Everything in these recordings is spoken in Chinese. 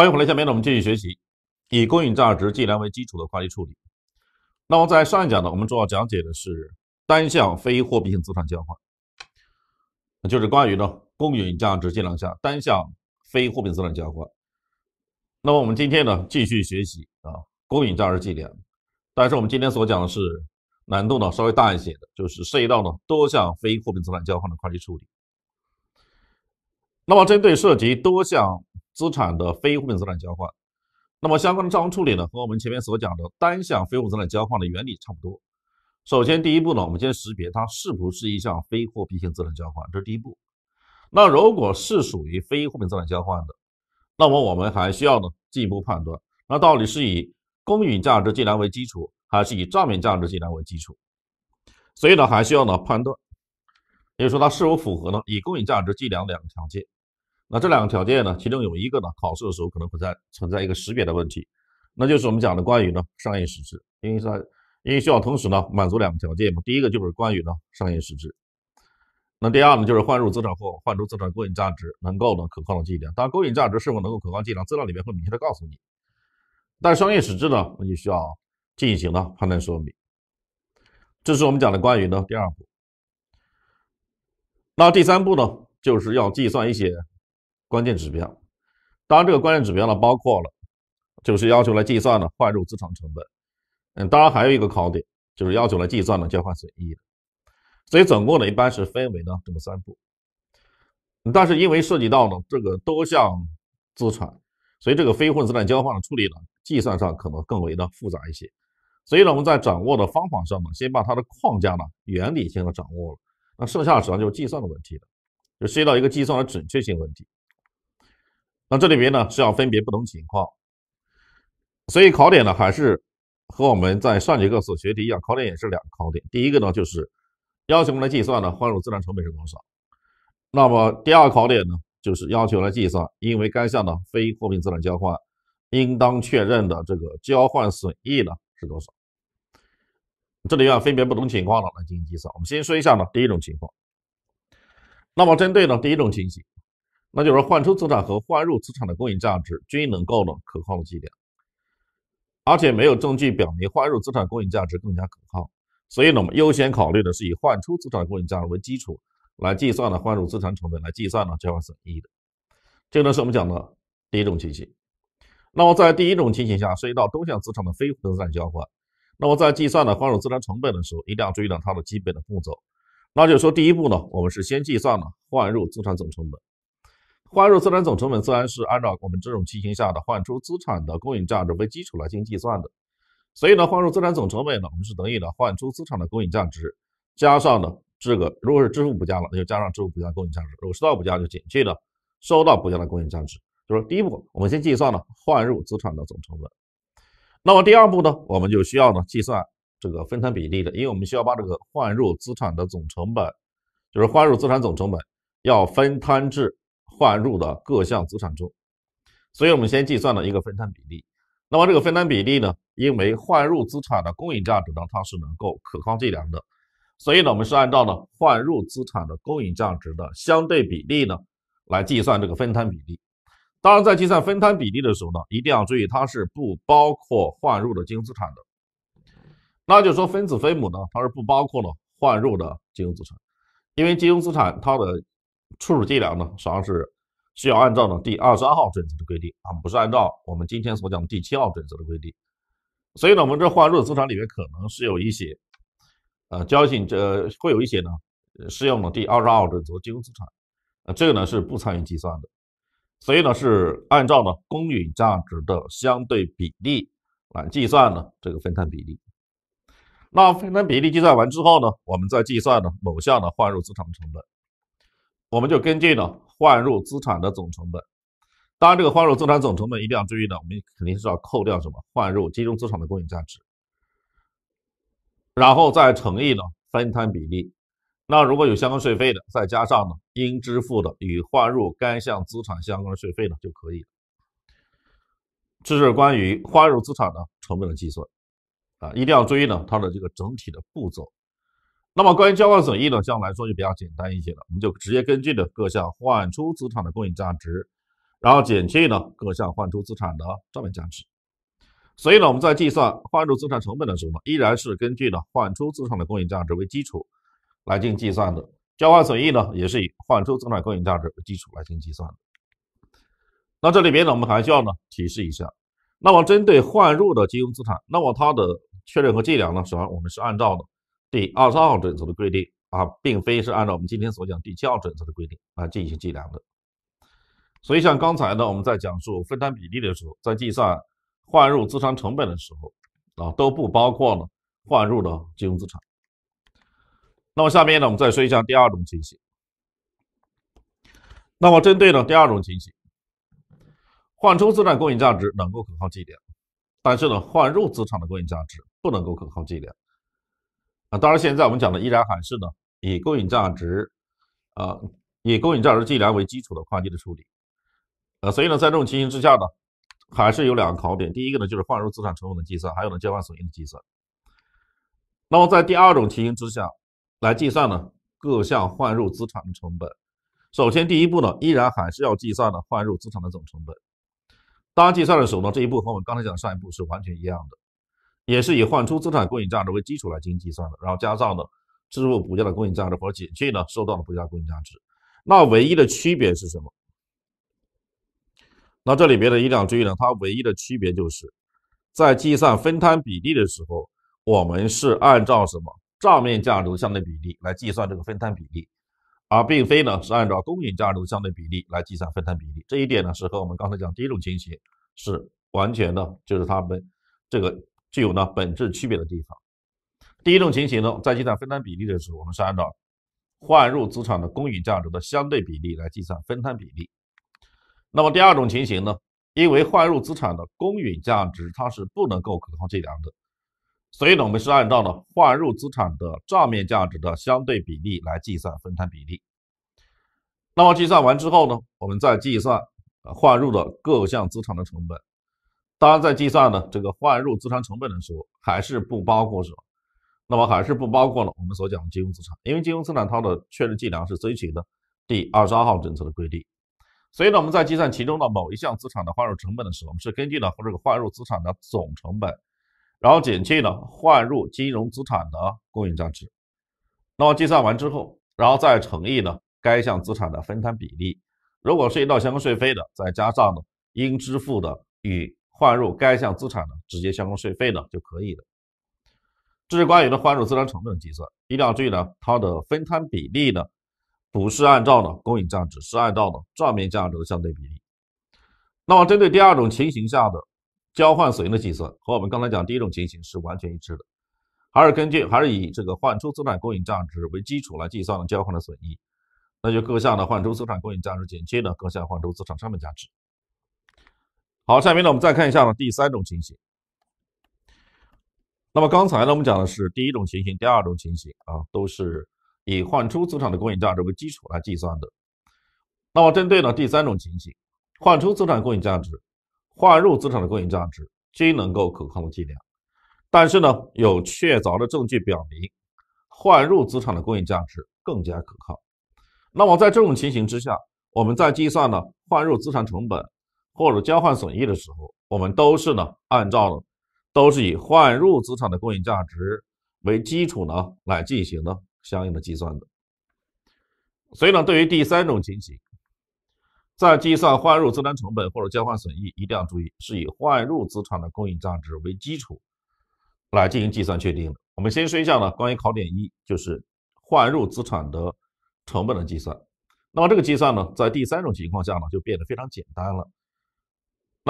欢迎回来。下面呢，我们继续学习以公允价值计量为基础的会计处理。那么在上一讲呢，我们主要讲解的是单项非货币性资产交换，就是关于呢公允价值计量下单项非货币资产交换。那么我们今天呢继续学习啊公允价值计量，但是我们今天所讲的是难度呢稍微大一些的，就是涉及到呢多项非货币资产交换的会计处理。那么针对涉及多项资产的非货币资产交换，那么相关的账务处理呢，和我们前面所讲的单项非货币资产交换的原理差不多。首先，第一步呢，我们先识别它是不是一项非货币性资产交换，这是第一步。那如果是属于非货币资产交换的，那么我们还需要呢进一步判断，那到底是以公允价值计量为基础，还是以账面价值计量为基础？所以呢，还需要呢判断，也就说它是否符合呢以公允价值计量两个条件。那这两个条件呢？其中有一个呢，考试的时候可能会在存在一个识别的问题，那就是我们讲的关于呢商业实质，因为在因为需要同时呢满足两个条件嘛。第一个就是关于呢商业实质，那第二呢就是换入资产或换出资产公允价值能够呢可靠的计量。当然，公允价值是否能够可靠计量，资料里面会明确的告诉你，但商业实质呢，那就需要进行呢判断说明。这是我们讲的关于呢第二步。那第三步呢，就是要计算一些。关键指标，当然这个关键指标呢，包括了就是要求来计算的换入资产成本，嗯，当然还有一个考点就是要求来计算的交换损益的，所以总共呢一般是分为呢这么三步，但是因为涉及到呢这个多项资产，所以这个非混资产交换的处理呢，计算上可能更为的复杂一些，所以呢我们在掌握的方法上呢，先把它的框架呢原理性的掌握了，那剩下的际上就是计算的问题了，就涉及到一个计算的准确性问题。那这里面呢是要分别不同情况，所以考点呢还是和我们在上节课所学的一样，考点也是两个考点。第一个呢就是要求我们来计算呢换入资产成本是多少。那么第二个考点呢就是要求来计算，因为该项呢非货币资产交换应当确认的这个交换损益呢是多少。这里面分别不同情况呢来进行计算。我们先说一下呢第一种情况。那么针对呢第一种情形。那就是说，换出资产和换入资产的公允价值均能够呢可靠的计量，而且没有证据表明换入资产公允价值更加可靠，所以呢，我们优先考虑的是以换出资产公允价值为基础来计算的换入资产成本来计算呢交换损益的。这个呢是我们讲的第一种情形。那么在第一种情形下涉及到多项资产的非资产交换，那么在计算的换入资产成本的时候，一定要注意到它的基本的步骤。那就是说，第一步呢，我们是先计算呢换入资产总成本。换入资产总成本自然是按照我们这种情形下的换出资产的公允价值为基础来进行计算的，所以呢，换入资产总成本呢，我们是等于呢换出资产的公允价值加上呢这个如果是支付补价了，那就加上支付补价公允价值；如果收到补价就减去了收到补价的公允价值。就是第一步，我们先计算呢换入资产的总成本。那么第二步呢，我们就需要呢计算这个分摊比例的，因为我们需要把这个换入资产的总成本，就是换入资产总成本要分摊至。换入的各项资产中，所以我们先计算了一个分摊比例。那么这个分摊比例呢，因为换入资产的公允价值呢，它是能够可靠计量的，所以呢，我们是按照呢换入资产的公允价值的相对比例呢，来计算这个分摊比例。当然，在计算分摊比例的时候呢，一定要注意它是不包括换入的金融资产的。那就是说分子分母呢，它是不包括呢换入的金融资产，因为金融资产它的。初始计量呢，实际上是需要按照呢第二十二号准则的规定啊，不是按照我们今天所讲的第七号准则的规定。所以呢，我们这换入的资产里面可能是有一些，呃，交易性这会有一些呢，适用的第二十二号准则金融资产，呃，这个呢是不参与计算的。所以呢，是按照呢公允价值的相对比例来计算呢这个分摊比例。那分摊比例计算完之后呢，我们再计算呢某项的换入资产的成本。我们就根据呢换入资产的总成本，当然这个换入资产总成本一定要注意呢，我们肯定是要扣掉什么换入金融资产的公允价值，然后再乘以呢分摊比例。那如果有相关税费的，再加上呢应支付的与换入该项资产相关的税费呢就可以。了。这是关于换入资产的成本的计算啊，一定要注意呢它的这个整体的步骤。那么关于交换损益呢，相对来说就比较简单一些了，我们就直接根据的各项换出资产的公允价值，然后减去呢各项换出资产的成本价值。所以呢，我们在计算换入资产成本的时候呢，依然是根据呢换出资产的公允价值为基础来进行计算的。交换损益呢，也是以换出资产公允价值为基础来进行计算的。那这里边呢，我们还需要呢提示一下，那么针对换入的金融资产，那么它的确认和计量呢，首先我们是按照的。第二十二号准则的规定啊，并非是按照我们今天所讲第七号准则的规定啊进行计量的。所以，像刚才呢，我们在讲述分摊比例的时候，在计算换入资产成本的时候啊，都不包括呢换入的金融资产。那么下面呢，我们再说一下第二种情形。那么针对呢第二种情形，换出资产公允价值能够可靠计量，但是呢换入资产的公允价值不能够可靠计量。啊，当然，现在我们讲的依然还是呢，以公允价值，啊，以公允价值计量为基础的会计的处理，呃，所以呢，在这种情形之下呢，还是有两个考点。第一个呢，就是换入资产成本的计算，还有呢，交换损益的计算。那么在第二种情形之下来计算呢，各项换入资产的成本。首先，第一步呢，依然还是要计算呢换入资产的总成本。当计算的时候呢，这一步和我们刚才讲的上一步是完全一样的。也是以换出资产公允价值为基础来进行计算的，然后加上呢支付补价的公允价值，或者减去呢收到的补价公允价值。那唯一的区别是什么？那这里边的一定要注意呢，它唯一的区别就是在计算分摊比例的时候，我们是按照什么账面价值的相对比例来计算这个分摊比例，而并非呢是按照公允价值的相对比例来计算分摊比例。这一点呢是和我们刚才讲第一种情形是完全的，就是他们这个。具有呢本质区别的地方。第一种情形呢，在计算分摊比例的时候，我们是按照换入资产的公允价值的相对比例来计算分摊比例。那么第二种情形呢，因为换入资产的公允价值它是不能够可靠计量的，所以呢，我们是按照呢换入资产的账面价值的相对比例来计算分摊比例。那么计算完之后呢，我们再计算呃换入的各项资产的成本。当然，在计算呢这个换入资产成本的时候，还是不包括什么？那么还是不包括呢我们所讲的金融资产，因为金融资产它的确认计量是遵循的第二十二号政策的规定。所以呢，我们在计算其中的某一项资产的换入成本的时候，我们是根据呢这个换入资产的总成本，然后减去呢换入金融资产的公允价值。那么计算完之后，然后再乘以呢该项资产的分摊比例。如果是及到相关税费的，再加上呢应支付的与换入该项资产的直接相关税费呢就可以了。这是关于的换入资产成本计算，一定要注意呢，它的分摊比例呢，不是按照呢公允价值，是按照呢账面价值的相对比例。那么针对第二种情形下的交换损益的计算，和我们刚才讲第一种情形是完全一致的，还是根据还是以这个换出资产公允价值为基础来计算的交换的损益，那就各项的换出资产公允价值减去呢各项换出资产成本价值。好，下面呢，我们再看一下呢第三种情形。那么刚才呢，我们讲的是第一种情形、第二种情形啊，都是以换出资产的公允价值为基础来计算的。那么针对呢第三种情形，换出资产公允价值、换入资产的公允价值均能够可靠的计量，但是呢，有确凿的证据表明换入资产的公允价值更加可靠。那么在这种情形之下，我们在计算呢换入资产成本。或者交换损益的时候，我们都是呢按照呢，都是以换入资产的公允价值为基础呢来进行呢相应的计算的。所以呢，对于第三种情形，在计算换入资产成本或者交换损益，一定要注意是以换入资产的公允价值为基础来进行计算确定的。我们先说一下呢关于考点一，就是换入资产的成本的计算。那么这个计算呢，在第三种情况下呢就变得非常简单了。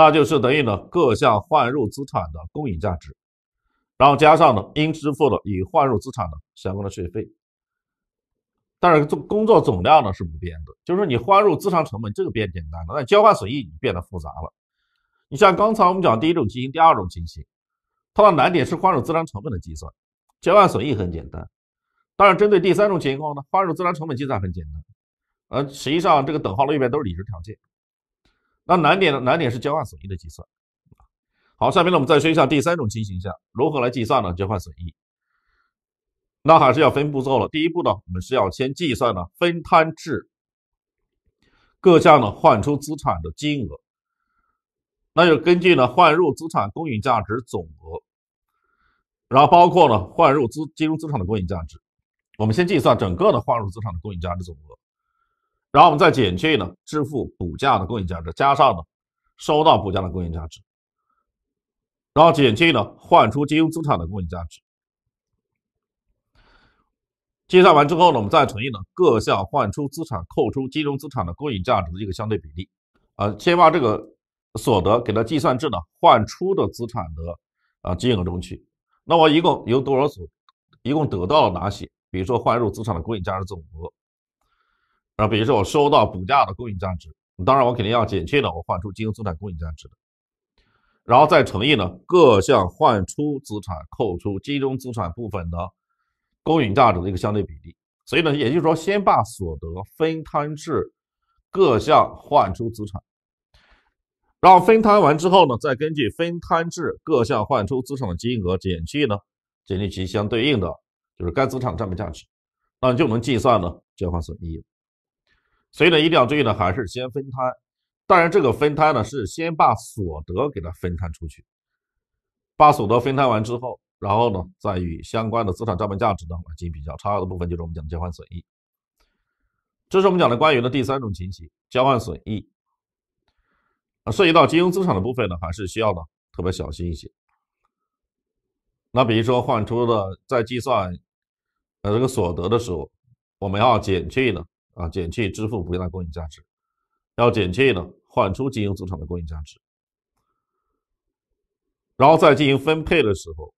那就是等于呢各项换入资产的公允价值，然后加上呢应支付的已换入资产的相关的税费，但是总工作总量呢是不变的，就是说你换入资产成本这个变简单了，但交换损益变得复杂了。你像刚才我们讲第一种情形、第二种情形，它的难点是换入资产成本的计算，交换损益很简单。当然，针对第三种情况呢，换入资产成本计算很简单，而实际上这个等号的右边都是已知条件。那难点呢，难点是交换损益的计算。好，下面呢我们再说一下第三种情形下如何来计算呢？交换损益那还是要分步骤了。第一步呢，我们是要先计算呢分摊至各项呢换出资产的金额，那就根据呢换入资产公允价值总额，然后包括呢换入资金融资产的公允价值，我们先计算整个的换入资产的公允价值总额。然后我们再减去呢支付补价的公允价值，加上呢收到补价的公允价值，然后减去呢换出金融资产的公允价值。计算完之后呢，我们再乘以呢各项换出资产扣除金融资产的公允价值的一个相对比例。啊，先把这个所得给它计算至呢换出的资产的啊金额中去。那我一共有多少所，一共得到了哪些？比如说换入资产的公允价值总额。啊，比如说我收到补价的公允价值，当然我肯定要减去呢，我换出金融资产公允价值的，然后再乘以呢各项换出资产扣除金融资产部分的公允价值的一个相对比例。所以呢，也就是说先把所得分摊至各项换出资产，然后分摊完之后呢，再根据分摊至各项换出资产的金额减去呢，减去其相对应的就是该资产的账面价值，那就能计算呢交换损益。所以呢，一定要注意呢，还是先分摊。当然，这个分摊呢，是先把所得给它分摊出去，把所得分摊完之后，然后呢，再与相关的资产账面价值呢进行比较，差额的部分就是我们讲的交换损益。这是我们讲的关于呢第三种情形交换损益，涉及到金融资产的部分呢，还是需要呢特别小心一些。那比如说换出的，在计算呃这个所得的时候，我们要减去呢。啊，减去支付不的供应价值，要减去呢换出金融资产的供应价值，然后再进行分配的时候，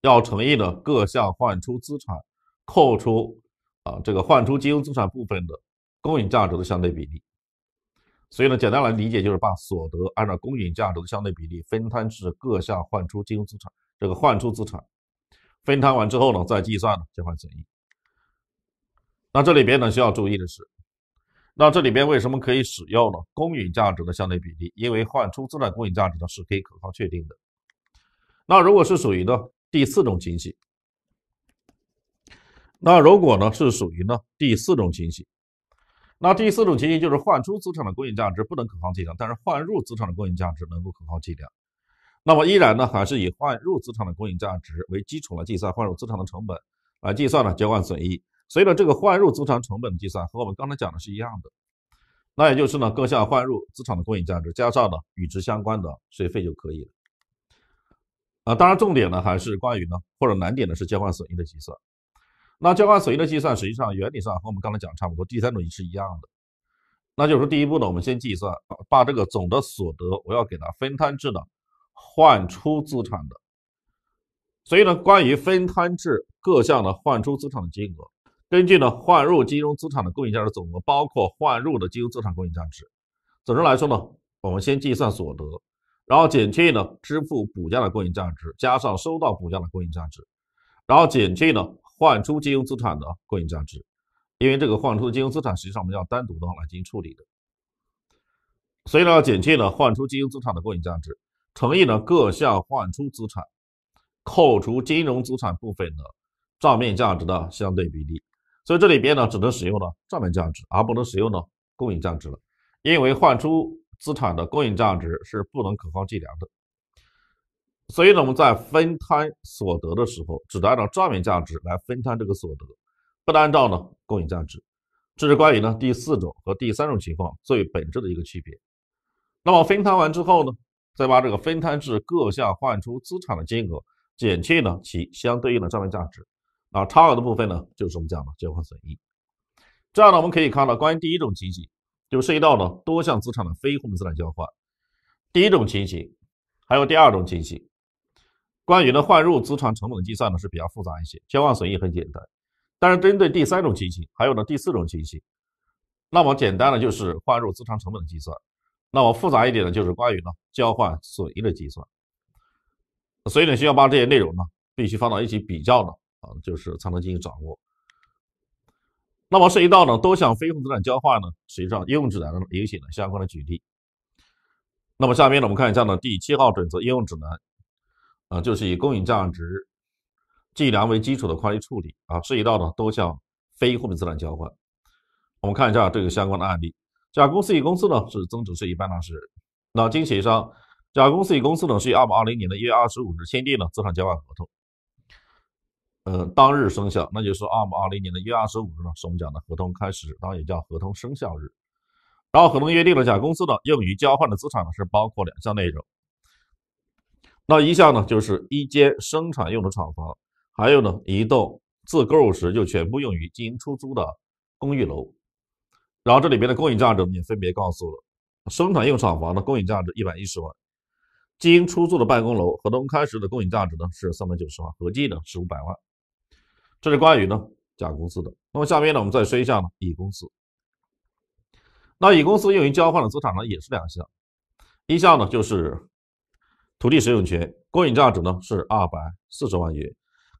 要乘以呢各项换出资产扣除啊这个换出金融资产部分的供应价值的相对比例，所以呢简单来理解就是把所得按照供应价值的相对比例分摊至各项换出金融资产这个换出资产，分摊完之后呢再计算交换损益。那这里边呢需要注意的是，那这里边为什么可以使用呢？公允价值的相对比例，因为换出资产公允价值呢是可以可靠确定的。那如果是属于呢第四种情形，那如果呢是属于呢第四种情形，那第四种情形就是换出资产的公允价值不能可靠计量，但是换入资产的公允价值能够可靠计量，那么依然呢还是以换入资产的公允价值为基础来计算换入资产的成本，来计算呢交换损益。所以呢，这个换入资产成本的计算和我们刚才讲的是一样的，那也就是呢，各项换入资产的公允价值加上呢与之相关的税费就可以了。啊，当然重点呢还是关于呢，或者难点呢是交换损益的计算。那交换损益的计算实际上原理上和我们刚才讲的差不多，第三种也是一样的。那就是说，第一步呢，我们先计算把这个总的所得我要给它分摊至呢换出资产的。所以呢，关于分摊至各项的换出资产的金额。根据呢换入金融资产的公允价值总额，包括换入的金融资产公允价值。总之来说呢，我们先计算所得，然后减去呢支付补价的公允价值，加上收到补价的公允价值，然后减去呢换出金融资产的公允价值。因为这个换出金融资产实际上我们要单独的话来进行处理的，所以呢要减去呢换出金融资产的公允价值，乘以呢各项换出资产扣除金融资产部分的账面价值的相对比例。所以这里边呢，只能使用呢账面价值，而不能使用呢公允价值了，因为换出资产的公允价值是不能可靠计量的。所以呢，我们在分摊所得的时候，只能按照账面价值来分摊这个所得，不能按照呢公允价值。这是关于呢第四种和第三种情况最本质的一个区别。那么分摊完之后呢，再把这个分摊至各项换出资产的金额，减去呢其相对应的账面价值。啊，差额的部分呢，就是我们讲的交换损益。这样呢，我们可以看到，关于第一种情形，就涉及到呢多项资产的非货币资产交换。第一种情形，还有第二种情形，关于呢换入资产成本的计算呢是比较复杂一些，交换损益很简单。但是针对第三种情形，还有呢第四种情形，那么简单的就是换入资产成本的计算，那么复杂一点呢就是关于呢交换损益的计算。所以呢，需要把这些内容呢必须放到一起比较呢。啊，就是才能进行掌握。那么涉及到呢多项非货币资产交换呢，实际上应用指南呢也写了相关的举例。那么下面呢我们看一下呢第七号准则应用指南，啊，就是以公允价值计量为基础的会计处理啊，涉及到呢多项非货币资产交换。我们看一下这个相关的案例：甲公司乙公司呢是增值税一般纳税人。那经协商，甲公司乙公司呢是于二零二零年的一月二十五日签订了资产交换合同。呃，当日生效，那就是二零二零年的月二十五日呢，是我们讲的合同开始，当然也叫合同生效日。然后合同约定了，甲公司呢用于交换的资产呢是包括两项内容。那一项呢就是一间生产用的厂房，还有呢一栋自购入时就全部用于经营出租的公寓楼。然后这里边的公允价值也分别告诉了：生产用厂房的公允价值一百一十万，经营出租的办公楼合同开始的公允价值呢是三百九十万，合计呢是五百万。这是关于呢甲公司的。那么下面呢，我们再说一下呢乙公司。那乙公司用于交换的资产呢，也是两项，一项呢就是土地使用权，公允价值呢是二百四十万元，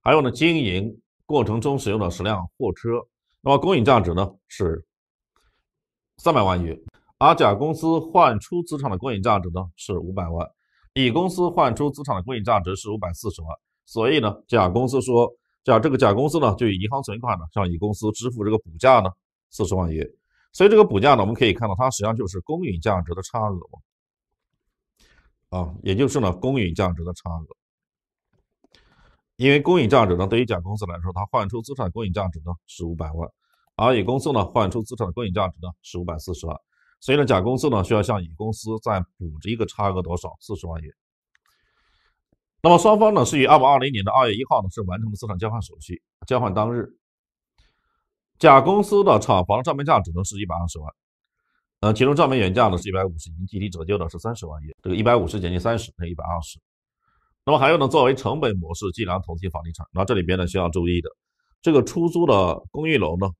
还有呢经营过程中使用的十辆货车，那么公允价值呢是三百万元，而甲公司换出资产的公允价值呢是五百万，乙公司换出资产的公允价值是五百四十万，所以呢，甲公司说。像这个甲公司呢，就以银行存款呢，向乙公司支付这个补价呢，四十万元。所以这个补价呢，我们可以看到，它实际上就是公允价值的差额嘛，啊，也就是呢，公允价值的差额。因为公允价值呢，对于甲公司来说，它换出资产公允价值呢是五百万，而乙公司呢换出资产的公允价值呢是五百四十万，所以呢，甲公司呢需要向乙公司再补这一个差额多少，四十万元。那么双方呢是于二零二零年的二月一号呢是完成了资产交换手续。交换当日，甲公司的厂房账面价值呢是一百二十万，呃，其中账面原价呢是一百五十，已经计提折旧的是三十万元，这个一百五十减去三十等于一百二十。那么还有呢，作为成本模式计量投资性房地产。那这里边呢需要注意的，这个出租的公寓楼呢，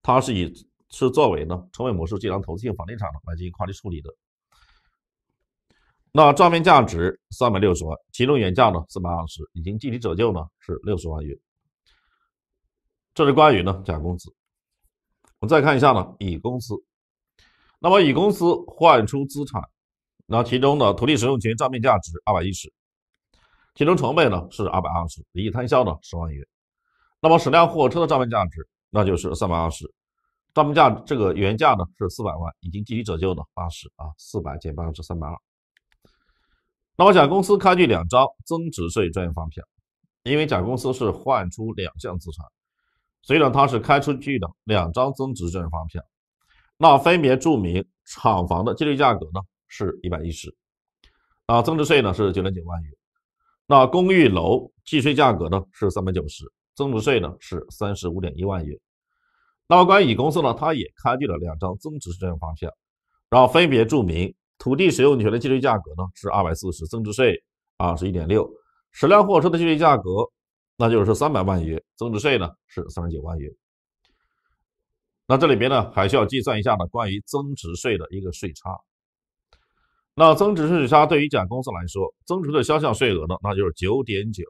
它是以是作为呢成本模式计量投资性房地产呢来进行跨计处理的。那账面价值三百六十万，其中原价呢四百二十，已经计提折旧呢是六十万元。这是关于呢甲公司，我们再看一下呢乙公司。那么乙公司换出资产，那其中的土地使用权账面价值二百一十，其中成本呢是二百二十，累摊销呢十万元。那么十辆货车的账面价值那就是三百二十，账面价这个原价呢是四百万，已经计提折旧的八十啊，四百减八十三百二。那么甲公司开具两张增值税专用发票，因为甲公司是换出两项资产，所以呢，它是开出具的两张增值税发票。那分别注明厂房的计税价格呢是110，啊，增值税呢是9.9万元。那公寓楼计税价格呢是390，增值税呢是35.1万元。那么关于乙公司呢，他也开具了两张增值税专用发票，然后分别注明。土地使用权的计税价格呢是二百四十，增值税啊是一点六，十辆货车的计税价格那就是三百万元，增值税呢是三十九万元。那这里边呢还需要计算一下呢关于增值税的一个税差。那增值税差对于甲公司来说，增值税销项税额呢那就是九点九，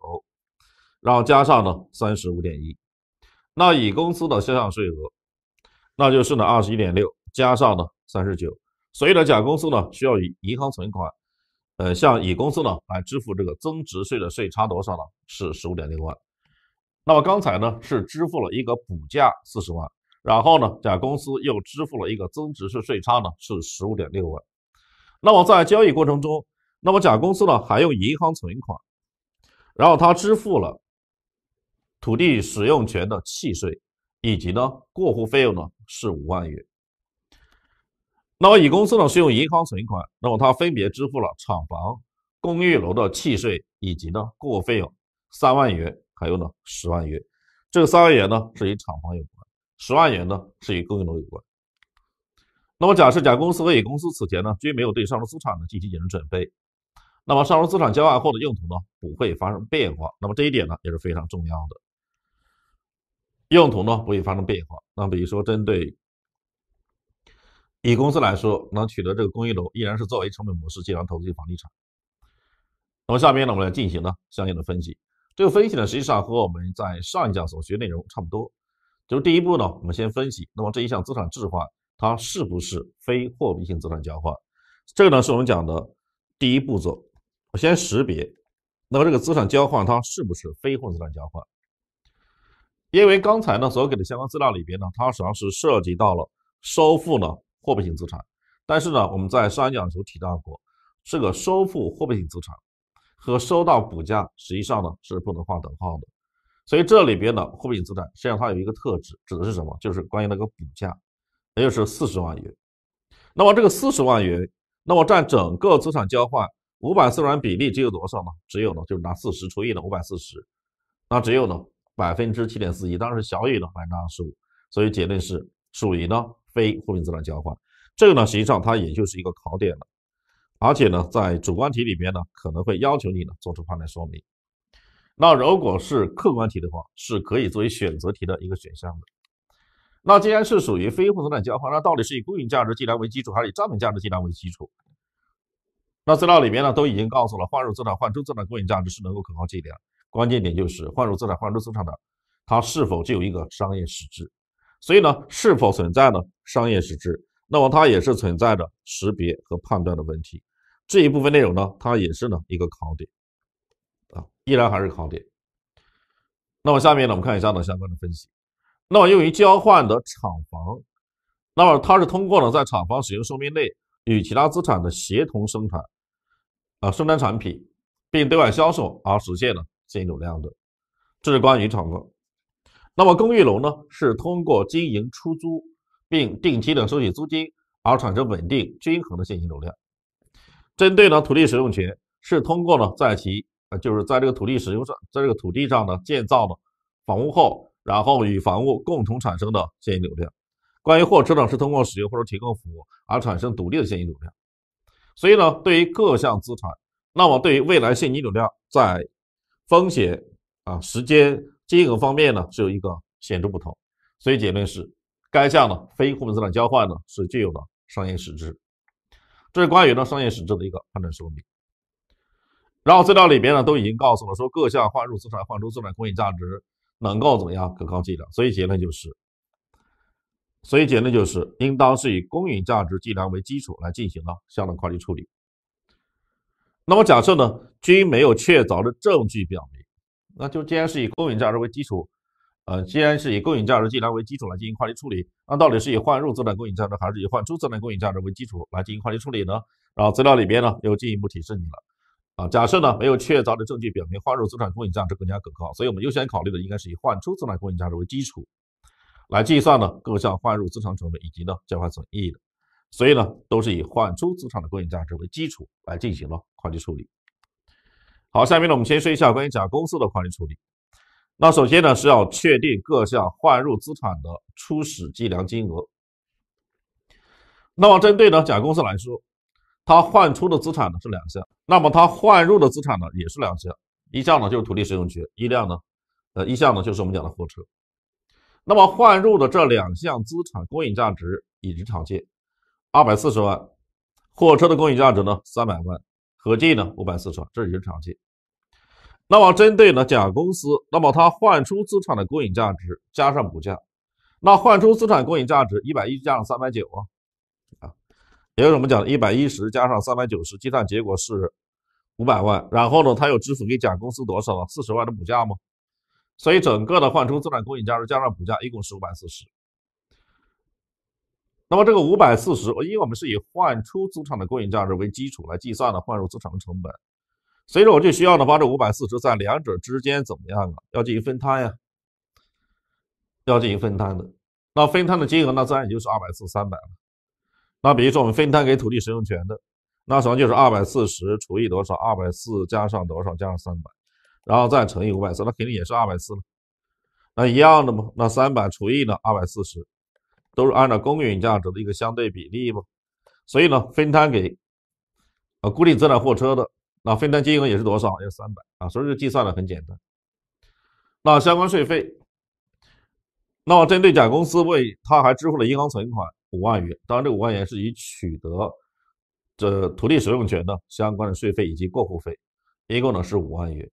然后加上呢三十五点一，那乙公司的销项税额那就是呢二十一点六加上呢三十九。所以呢，甲公司呢需要以银行存款，呃，向乙公司呢来支付这个增值税的税差多少呢？是十五点六万。那么刚才呢是支付了一个补价四十万，然后呢，甲公司又支付了一个增值税税差呢是十五点六万。那么在交易过程中，那么甲公司呢还用银行存款，然后他支付了土地使用权的契税，以及呢过户费用呢是五万元。那么乙公司呢是用银行存款，那么它分别支付了厂房、公寓楼的契税以及呢过户费用三万元，还有呢十万元。这个三万元呢是与厂房有关，十万元呢是与公寓楼有关。那么假设甲公司和乙公司此前呢均没有对上述资产呢进行减值准备，那么上述资产交换后的用途呢不会发生变化。那么这一点呢也是非常重要的，用途呢不会发生变化。那比如说针对。以公司来说，能取得这个公寓楼依然是作为成本模式计量投资性房地产。那么下面呢，我们来进行呢相应的分析。这个分析呢，实际上和我们在上一讲所学内容差不多。就是第一步呢，我们先分析，那么这一项资产置换，它是不是非货币性资产交换？这个呢，是我们讲的第一步骤，先识别，那么这个资产交换它是不是非货币资产交换？因为刚才呢所给的相关资料里边呢，它实际上是涉及到了收付呢。货币性资产，但是呢，我们在上一讲的时候提到过，这个收付货币性资产和收到股价实际上呢是不能画等号的，所以这里边的货币性资产实际上它有一个特质，指的是什么？就是关于那个股价，也就是四十万元。那么这个四十万元，那么占整个资产交换五百四十元比例只有多少呢？只有呢，就是拿四十除以呢五百四十，那只有呢百分之七点四一，当是小于呢百分之十五，所以结论是属于呢。非货币资产交换，这个呢实际上它也就是一个考点了，而且呢在主观题里面呢可能会要求你呢做出判断说明。那如果是客观题的话，是可以作为选择题的一个选项的。那既然是属于非货币资产交换，那到底是以公允价值计量为基础，还是以账面价值计量为基础？那资料里面呢都已经告诉了，换入资产、换出资产公允价值是能够可靠计量。关键点就是换入资产、换出资产的它是否具有一个商业实质。所以呢，是否存在呢商业实质？那么它也是存在着识别和判断的问题。这一部分内容呢，它也是呢一个考点啊，依然还是考点。那么下面呢，我们看一下呢相关的分析。那么用于交换的厂房，那么它是通过呢在厂房使用寿命内与其他资产的协同生产啊生产产品，并对外销售而实现呢现金流量的。这是关于厂房。那么，公寓楼呢，是通过经营出租并定期的收取租金而产生稳定均衡的现金流量。针对呢，土地使用权是通过呢，在其呃就是在这个土地使用上，在这个土地上呢，建造呢房屋后，然后与房屋共同产生的现金流量。关于货车呢，是通过使用或者提供服务而产生独立的现金流量。所以呢，对于各项资产，那么对于未来现金流量，在风险啊，时间。金额方面呢是有一个显著不同，所以结论是该项的非货币资产交换呢是具有的商业实质。这是关于呢商业实质的一个判断说明。然后资料里边呢都已经告诉了说各项换入资产、换出资产公允价值能够怎么样可靠计量，所以结论就是，所以结论就是应当是以公允价值计量为基础来进行呢相关会计处理。那么假设呢均没有确凿的证据表明。那就既然是以公允价值为基础，呃，既然是以公允价值计量为基础来进行会计处理，那到底是以换入资产公允价值还是以换出资产公允价值为基础来进行会计处理呢？然后资料里边呢又进一步提示你了，啊，假设呢没有确凿的证据表明换入资产公允价值更加可靠，所以我们优先考虑的应该是以换出资产公允价值为基础来计算呢各项换入资产成本以及呢交换损益的，所以呢都是以换出资产的公允价值为基础来进行了会计处理。好，下面呢，我们先说一下关于甲公司的会计处理。那首先呢，是要确定各项换入资产的初始计量金额。那么针对呢，甲公司来说，它换出的资产呢是两项，那么它换入的资产呢也是两项，一项呢就是土地使用权，一辆呢，呃，一项呢就是我们讲的货车。那么换入的这两项资产公允价值已知常见，二百四十万，货车的公允价值呢三百万，合计呢五百四十万，这是已知常见。那么针对呢甲公司，那么它换出资产的公允价值加上补价，那换出资产公允价值一百一加上三百九啊，啊，也就是我们讲的一百一十加上三百九十，计算结果是五百万。然后呢，他又支付给甲公司多少呢？四十万的补价吗？所以整个的换出资产公允价值加上补价一共是五百四十。那么这个五百四十，因为我们是以换出资产的公允价值为基础来计算的换入资产的成本。所以说我就需要呢，把这五百四十在两者之间怎么样啊？要进行分摊呀，要进行分摊的。那分摊的金额呢，自然也就是二百四、三百了。那比如说我们分摊给土地使用权的，那首先就是二百四十除以多少？二百四加上多少，加上三百，然后再乘以五百四，那肯定也是二百四了。那一样的嘛，那三百除以呢二百四十，都是按照公允价值的一个相对比例嘛。所以呢，分摊给啊固定资产、货车的。啊，分摊金额也是多少？要三百啊，所以这计算的很简单。那相关税费，那么针对甲公司，为他还支付了银行存款五万元，当然这五万元是以取得这土地使用权的相关的税费以及过户费，一共呢是五万元。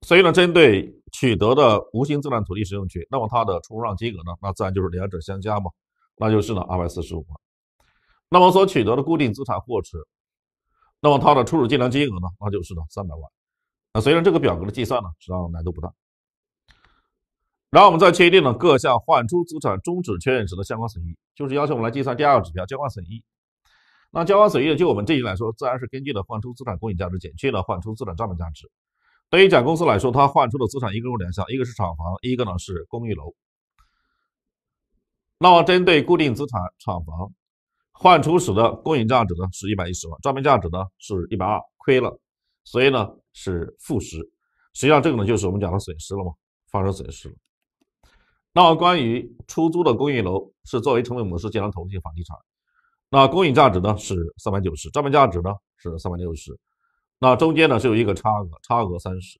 所以呢，针对取得的无形资产土地使用权，那么它的出让金额呢，那自然就是两者相加嘛，那就是呢二百四十五万。那么所取得的固定资产货值，那么它的初始计量金额呢？那就是呢三百万。那随着这个表格的计算呢，实际上难度不大。然后我们再确定呢各项换出资产终止确认时的相关损益，就是要求我们来计算第二个指标交换损益。那交换损益就我们这一来说，自然是根据的换出资产公允价值减去了换出资产账面价值。对于甲公司来说，它换出的资产一共有两项，一个是厂房，一个呢是公寓楼。那么针对固定资产厂房。换出时的公允价值呢是110万，账面价值呢是120，亏了，所以呢是负10，实际上这个呢就是我们讲的损失了嘛，发生损失了。那关于出租的公寓楼是作为成本模式计量投资性房地产，那公允价值呢是390，账面价值呢是360，那中间呢是有一个差额，差额30，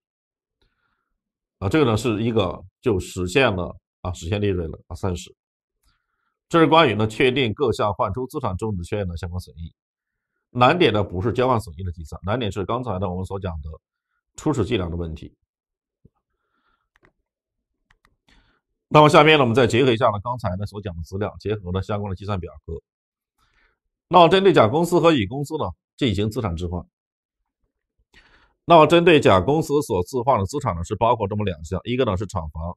啊，这个呢是一个就实现了啊实现利润了啊30。这是关于呢确定各项换出资产终止确认的相关损益难点呢不是交换损益的计算难点是刚才呢我们所讲的初始计量的问题。那么下面呢我们再结合一下呢刚才呢所讲的资料结合呢相关的计算表格。那么针对甲公司和乙公司呢进行资产置换。那么针对甲公司所置换的资产呢是包括这么两项一个呢是厂房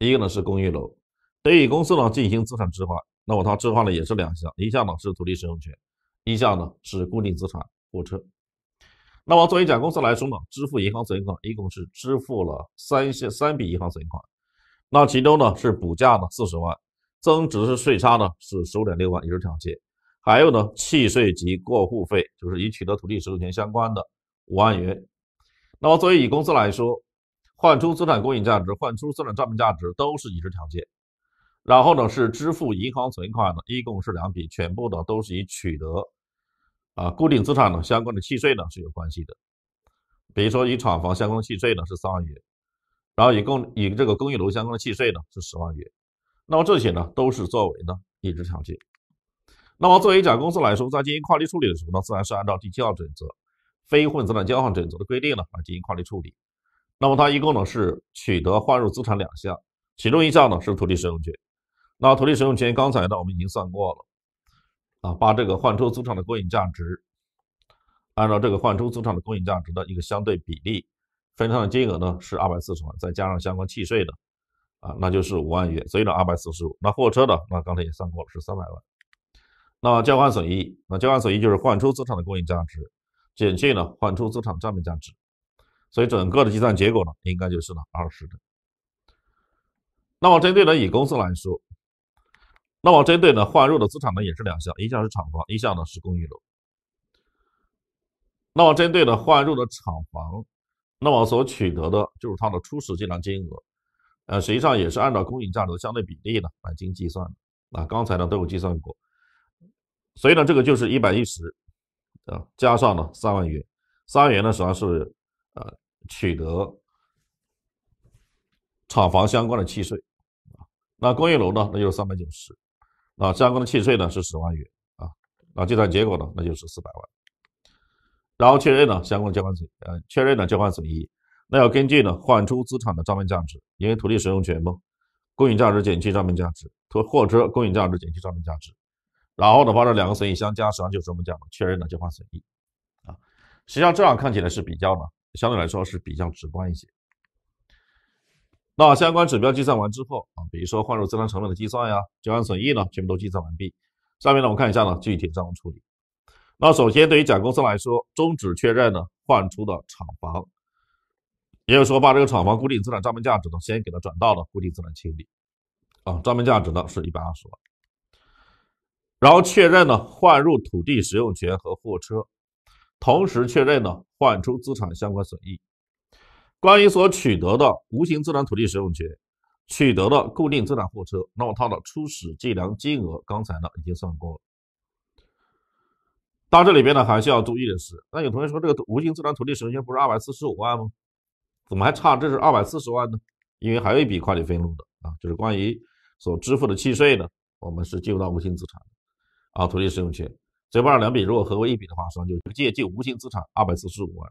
一个呢是公寓楼。对于公司呢进行资产置换，那么它置换呢也是两项，一项呢是土地使用权，一项呢是固定资产货车。那么作为甲公司来说呢，支付银行存款一共是支付了三三笔银行存款，那其中呢是补价呢四十万，增值税税差呢是十五点六万，也是条件，还有呢契税及过户费，就是与取得土地使用权相关的五万元。那么作为乙公司来说，换出资产公允价值、换出资产账面价值都是已知条件。然后呢，是支付银行存款的一共是两笔，全部的都是以取得啊固定资产呢相关的契税呢是有关系的，比如说与厂房相关的契税呢是三万元，然后与公与这个公寓楼相关的契税呢是十万元，那么这些呢都是作为呢已知条件。那么作为一家公司来说，在进行跨地处理的时候呢，自然是按照第七号准则非混资产交换准则的规定呢来进行跨地处理。那么它一共呢是取得换入资产两项，其中一项呢是土地使用权。那土地使用权刚才呢我们已经算过了，啊，把这个换出资产的公允价值，按照这个换出资产的公允价值的一个相对比例分摊的金额呢是二百四十万，再加上相关契税的，啊，那就是五万元。所以呢二百四十五，那货车的那刚才也算过了是三百万，那交换损益那交换损益就是换出资产的公允价值减去呢换出资产账面价值，所以整个的计算结果呢应该就是呢二十的。那么针对呢乙公司来说。那么针对呢换入的资产呢也是两项，一项是厂房，一项呢是公寓楼。那么针对呢换入的厂房，那么所取得的就是它的初始计量金额，呃实际上也是按照公允价值的相对比例呢来进行计算的。啊，刚才呢都有计算过，所以呢这个就是一百一十，啊加上呢三万元，三万元呢实际上是呃取得厂房相关的契税，啊那公寓楼呢那就是三百九十。啊，相关的契税呢是十万元啊，那计算结果呢那就是四百万，然后确认呢相关的交换损，呃，确认呢交换损益，那要根据呢换出资产的账面价值，因为土地使用权嘛，公允价值减去账面价值，或货车公允价值减去账面价值，然后呢把这两个损益相加，实际上就是我们讲的确认的交换损益，啊，实际上这样看起来是比较呢，相对来说是比较直观一些。那相关指标计算完之后啊，比如说换入资产成本的计算呀，交换损益呢，全部都计算完毕。下面呢，我们看一下呢具体账务处理。那首先对于甲公司来说，终止确认呢换出的厂房，也就是说把这个厂房固定资产账面价值呢先给它转到了固定资产清理。啊，账面价值呢是一百二十万。然后确认呢换入土地使用权和货车，同时确认呢换出资产相关损益。关于所取得的无形资产土地使用权，取得的固定资产货车，那么它的初始计量金额刚才呢已经算过了。到这里边呢还需要注意的是，那有同学说这个无形资产土地使用权不是二百四十五万吗？怎么还差这是二百四十万呢？因为还有一笔会计费用的啊，就是关于所支付的契税呢，我们是计入到无形资产啊土地使用权，这不两笔如果合为一笔的话，实际上就借记无形资产二百四十五万。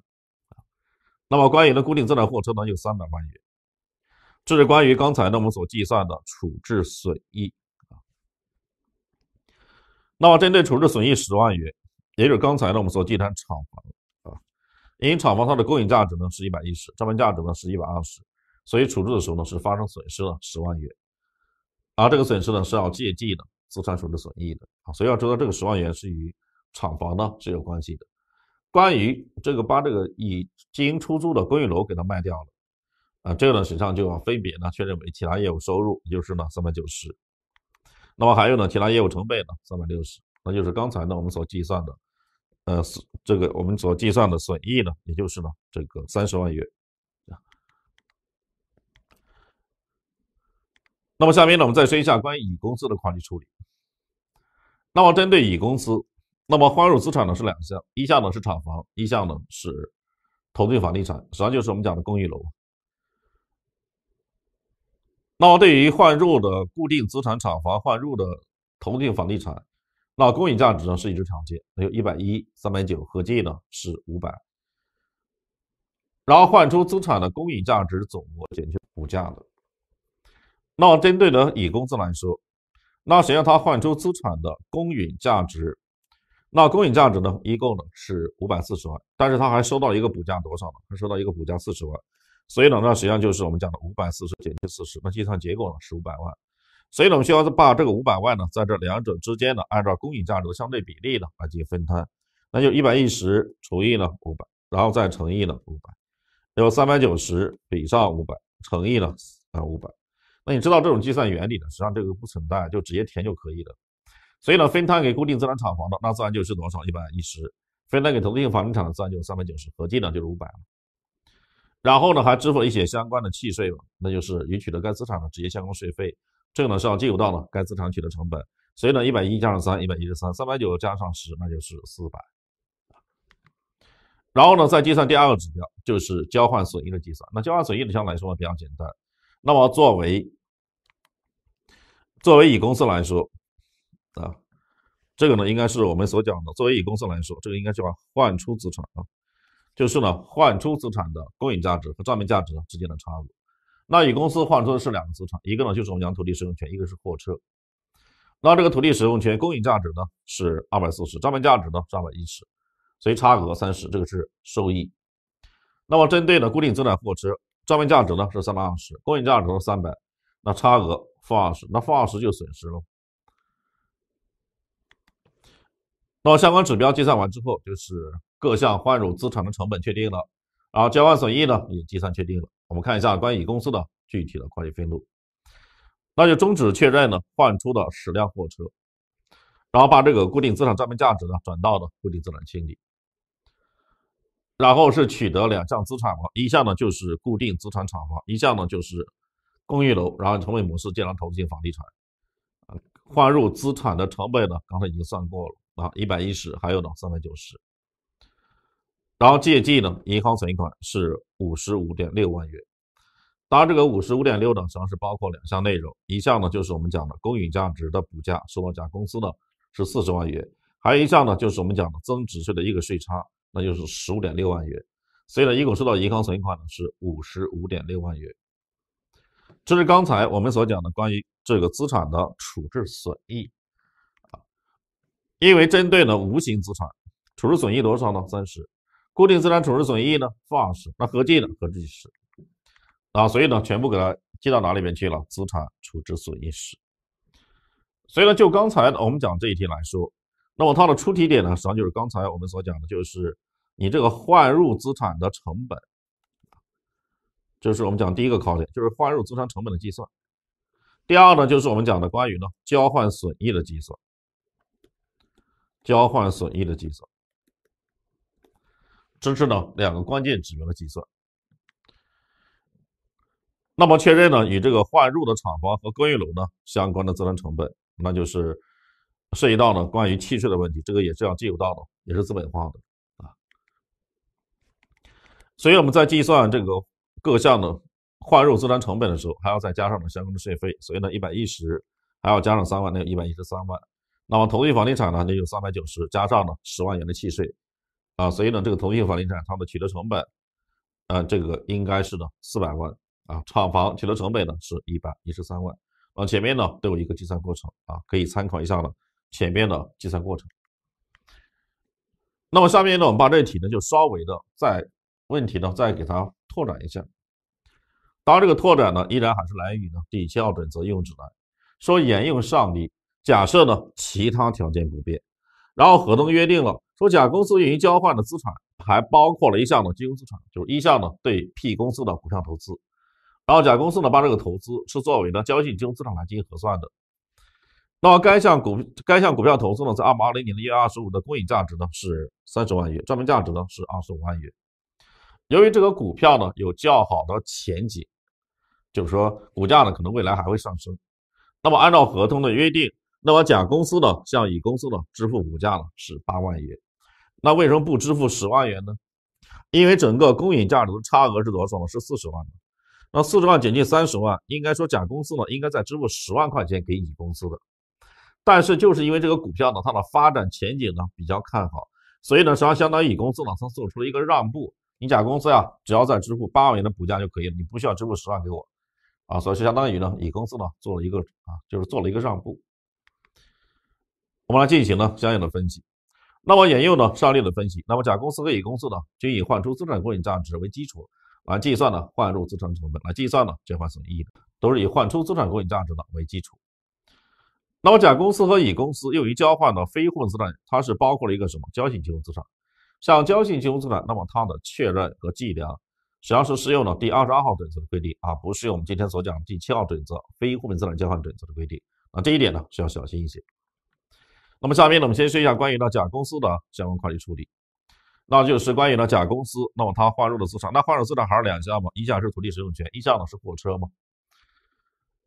那么关于呢固定资产货车呢有三百万元，这是关于刚才呢我们所计算的处置损益啊。那么针对处置损益十万元，也就是刚才呢我们所计算厂房啊，因厂房它的公允价值呢是一百一十，账面价值呢是一百二十，所以处置的时候呢是发生损失了十万元，而这个损失呢是要借记的资产处置损益的啊，所以要知道这个十万元是与厂房呢是有关系的。关于这个，把这个已经出租的公寓楼给它卖掉了，啊，这个呢实际上就要分别呢确认为其他业务收入，也就是呢三百九十，那么还有呢其他业务成本呢三百六十，那就是刚才呢我们所计算的，呃，这个我们所计算的损益呢，也就是呢这个三十万元。那么下面呢我们再说一下关于乙公司的会计处理。那么针对乙公司。那么换入资产呢是两项，一项呢是厂房，一项呢是投资房地产，实际上就是我们讲的公寓楼。那么对于换入的固定资产厂房换入的投资房地产，那公允价值呢是一直条件，有一百一三百九，合计呢是五百。然后换出资产的公允价值总额减去股价的。那针对呢乙公司来说，那实际上它换出资产的公允价值。那公允价值呢？一共呢是五百四十万，但是他还收到一个补价多少呢？他收到一个补价四十万，所以呢，那实际上就是我们讲的五百四十减去四十，那计算结果呢是五百万。所以呢，我们需要是把这个五百万呢，在这两者之间呢，按照公允价值的相对比例呢来进行分摊，那就一百一十除以呢五百，然后再乘以呢五百，有三百九十比上五百乘以呢啊五百。那你知道这种计算原理呢？实际上这个不存在，就直接填就可以了。所以呢，分摊给固定资产厂房的那自然就是多少？一百一十。分摊给投资性房地产的自然就三百九十，合计呢就是五百。然后呢，还支付一些相关的契税嘛，那就是允许的该资产的直接相关税费。这个呢是要计入到呢该资产取得成本。所以呢，一百一加上三，一百一十三；三百九加上十，那就是四百。然后呢，再计算第二个指标，就是交换损益的计算。那交换损益呢相对来说呢比较简单。那么作为作为乙公司来说。啊，这个呢，应该是我们所讲的，作为乙公司来说，这个应该叫换出资产啊，就是呢，换出资产的公允价值和账面价值之间的差额。那乙公司换出的是两个资产，一个呢就是我们讲土地使用权，一个是货车。那这个土地使用权公允价值呢是二百四十，账面价值呢是二百一十，所以差额三十，这个是收益。那么针对呢固定资产货车，账面价值呢是三百二十，公允价值是三百，那差额负二十，那负二十就损失了。那么相关指标计算完之后，就是各项换入资产的成本确定了，然后交换损益呢也计算确定了。我们看一下关于乙公司的具体的会计分录。那就终止确认呢换出的十辆货车，然后把这个固定资产账面价值呢转到了固定资产清理，然后是取得两项资产嘛，一项呢就是固定资产厂房，一项呢就是公寓楼，然后成为模式建商投资性房地产。换入资产的成本呢，刚才已经算过了。啊，一百一十还有呢，三百九十。然后借记呢，银行存款是五十五点六万元。当然，这个五十五点六呢，实际上是包括两项内容，一项呢就是我们讲的公允价值的补价收到甲公司呢是四十万元，还有一项呢就是我们讲的增值税的一个税差，那就是十五点六万元。所以呢，一共收到银行存款呢是五十五点六万元。这是刚才我们所讲的关于这个资产的处置损益。因为针对呢无形资产处置损益多少呢？三十，固定资产处置损益呢？负二十，那合计呢？合计十。啊，所以呢，全部给它记到哪里边去了？资产处置损益十。所以呢，就刚才我们讲这一题来说，那么它的出题点呢，实际上就是刚才我们所讲的，就是你这个换入资产的成本，就是我们讲第一个考点，就是换入资产成本的计算。第二呢，就是我们讲的关于呢交换损益的计算。交换损益的计算，这是呢两个关键指标的计算。那么确认呢与这个换入的厂房和公寓楼呢相关的资产成本，那就是涉及到呢关于契税的问题，这个也是要进入到的，也是资本化的啊。所以我们在计算这个各项的换入资产成本的时候，还要再加上呢相关的税费。所以呢，一百一十还要加上三万，那就一百一十三万。那么同一房地产呢就有三百九十加上呢十万元的契税，啊，所以呢这个同一房地产它的取得成本，啊，这个应该是呢四百万啊厂房取得成本呢是一百一十三万啊前面呢都有一个计算过程啊可以参考一下呢前面的计算过程。那么下面呢我们把这题呢就稍微的再问题呢再给它拓展一下，当然这个拓展呢依然还是来源于呢第七号准则应用指南说沿用上例。假设呢，其他条件不变，然后合同约定了说，甲公司用于交换的资产还包括了一项的金融资产，就是一项呢对 P 公司的股票投资，然后甲公司呢把这个投资是作为呢交易性金融资产来进行核算的。那么该项股该项股票投资呢，在二零二零年的一月二十五的公允价值呢是三十万元，账面价值呢是二十五万元。由于这个股票呢有较好的前景，就是说股价呢可能未来还会上升，那么按照合同的约定。那么甲公司呢，向乙公司呢支付股价呢是八万元，那为什么不支付十万元呢？因为整个公允价值的差额是多少呢？是四十万，那四十万减去三十万，应该说甲公司呢应该再支付十万块钱给乙公司的。但是就是因为这个股票呢，它的发展前景呢比较看好，所以呢，实际上相当于乙公司呢曾做出了一个让步，你甲公司呀只要再支付八万元的股价就可以了，你不需要支付十万给我，啊，所以就相当于呢，乙公司呢做了一个啊，就是做了一个让步。我们来进行呢相应的分析，那么引用呢上例的分析，那么甲公司和乙公司呢均以换出资产公允价值为基础来计算呢换入资产成本，来计算呢交换损益的，都是以换出资产公允价值呢为基础。那么甲公司和乙公司用于交换的非货币资产，它是包括了一个什么？交易金融资产，像交易金融资产，那么它的确认和计量实际上是适用了第二十二号准则的规定啊，不是用我们今天所讲第七号准则非货币资产交换准则的规定啊，这一点呢需要小心一些。那么下面呢，我们先说一下关于呢甲公司的相关会计处理，那就是关于呢甲公司，那么它换入的资产，那换入资产还是两项嘛？一项是土地使用权，一项呢是货车嘛？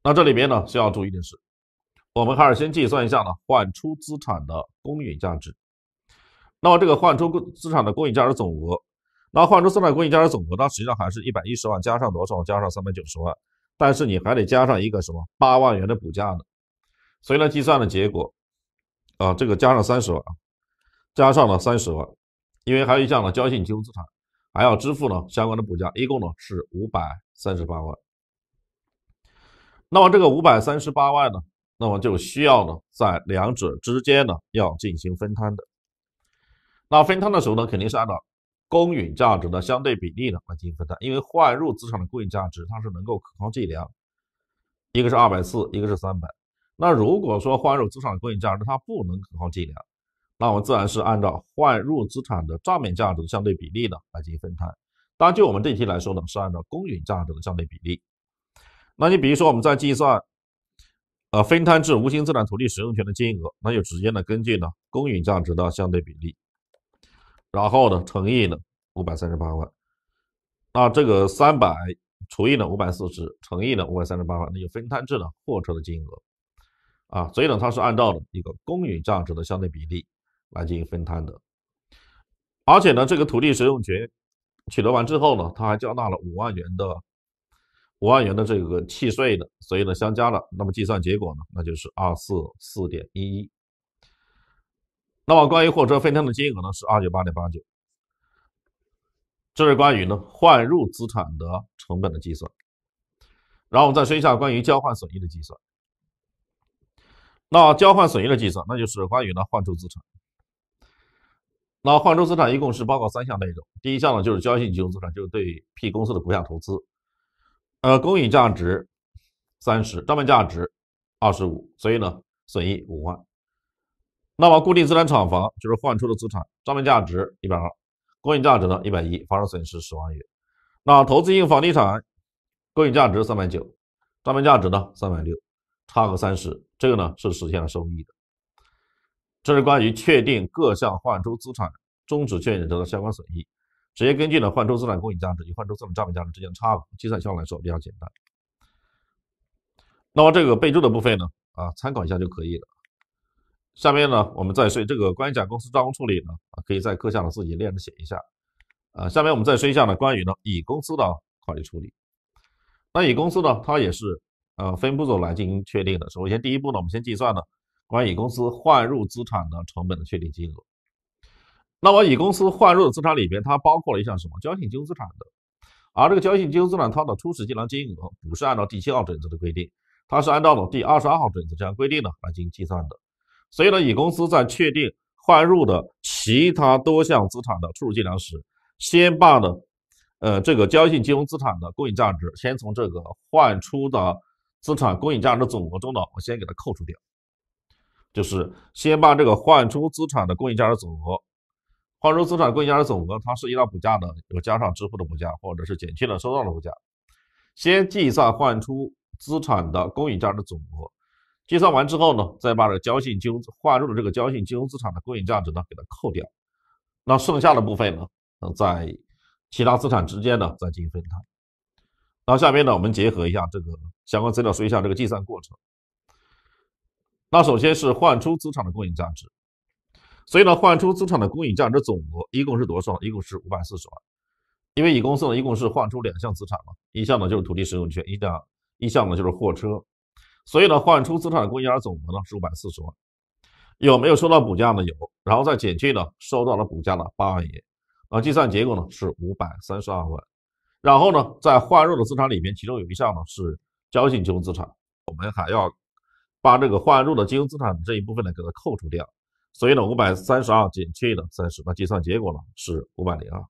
那这里面呢需要注意的是，我们还是先计算一下呢换出资产的公允价值。那么这个换出资产的公允价值总额，那换出资产公允价值总额呢，实际上还是一百一十万加上多少加上三百九十万，但是你还得加上一个什么八万元的补价呢？所以呢，计算的结果。啊，这个加上三十万啊，加上了三十万，因为还有一项呢，交信金融资产还要支付呢相关的补价，一共呢是五百三十八万。那么这个五百三十八万呢，那么就需要呢在两者之间呢要进行分摊的。那分摊的时候呢，肯定是按照公允价值的相对比例呢来进行分摊，因为换入资产的公允价值它是能够可靠计量，一个是二百四，一个是三百。那如果说换入资产的公允价值它不能可好计量，那我们自然是按照换入资产的账面价值的相对比例呢来进行分摊。当然，就我们这题来说呢，是按照公允价值的相对比例。那你比如说我们在计算，呃，分摊至无形资产土地使用权的金额，那就直接呢根据呢公允价值的相对比例，然后呢乘以呢五百三十八万，那这个三百除以呢五百四十乘以呢五百三十八万，那就分摊至呢货车的金额。啊，所以呢，它是按照一个公允价值的相对比例来进行分摊的，而且呢，这个土地使用权取得完之后呢，他还交纳了五万元的五万元的这个契税的，所以呢，相加了，那么计算结果呢，那就是二四四点一一。那么关于货车分摊的金额呢，是二九八点八九，这是关于呢换入资产的成本的计算，然后我们再说一下关于交换损益的计算。那交换损益的计算，那就是关于呢换出资产。那换出资产一共是包括三项内容，第一项呢就是交易性金融资产，就是对 P 公司的股票投资，呃，公允价值三十，账面价值二十五，所以呢损益五万。那么固定资产厂房就是换出的资产，账面价值一百二，公允价值呢一百一，发生损失十万元。那投资性房地产，公允价值三百九，账面价值呢三百六，差额三十。这个呢是实现了收益的，这是关于确定各项换出资产终止确认得到相关损益，直接根据呢换出资产公允价值与换出资产账面价值之间的差额计算相对来说比较简单。那么这个备注的部分呢，啊，参考一下就可以了。下面呢，我们再说这个关于甲公司账务处理呢，啊，可以在课下呢自己练着写一下。呃，下面我们再说一下呢，关于呢乙公司的会计处理。那乙公司呢，它也是。呃，分步骤来进行确定的。首先，第一步呢，我们先计算呢关于乙公司换入资产的成本的确定金额。那么，乙公司换入的资产里边，它包括了一项什么交易性金融资产的，而这个交易性金融资产它的初始计量金额不是按照第七号准则的规定，它是按照了第二十二号准则这样规定的来进行计算的。所以呢，乙公司在确定换入的其他多项资产的初始计量时，先把呢，呃，这个交易性金融资产的公允价值先从这个换出的。资产公允价值总额中的，我先给它扣除掉，就是先把这个换出资产的公允价值总额，换出资产公允价值总额，它是及到补价的，有加上支付的补价，或者是减去了收到的补价，先计算换出资产的公允价值总额，计算完之后呢，再把这个交信金融换入的这个交信金融资产的公允价值呢，给它扣掉，那剩下的部分呢，在其他资产之间呢，再进行分摊。那下面呢，我们结合一下这个相关资料，说一下这个计算过程。那首先是换出资产的公允价值，所以呢，换出资产的公允价值总额一共是多少？一共是五百四十万。因为乙公司呢，一共是换出两项资产嘛，一项呢就是土地使用权，一项一项呢就是货车，所以呢，换出资产的公允价值总额呢是五百四十万。有没有收到补价呢？有，然后再减去呢，收到了补价的八万元，啊，计算结果呢是五百三十二万。然后呢，在换入的资产里面，其中有一项呢是交易金融资产，我们还要把这个换入的金融资产这一部分呢给它扣除掉。所以呢，五百三十二减去了三十，那计算结果呢是五百零二。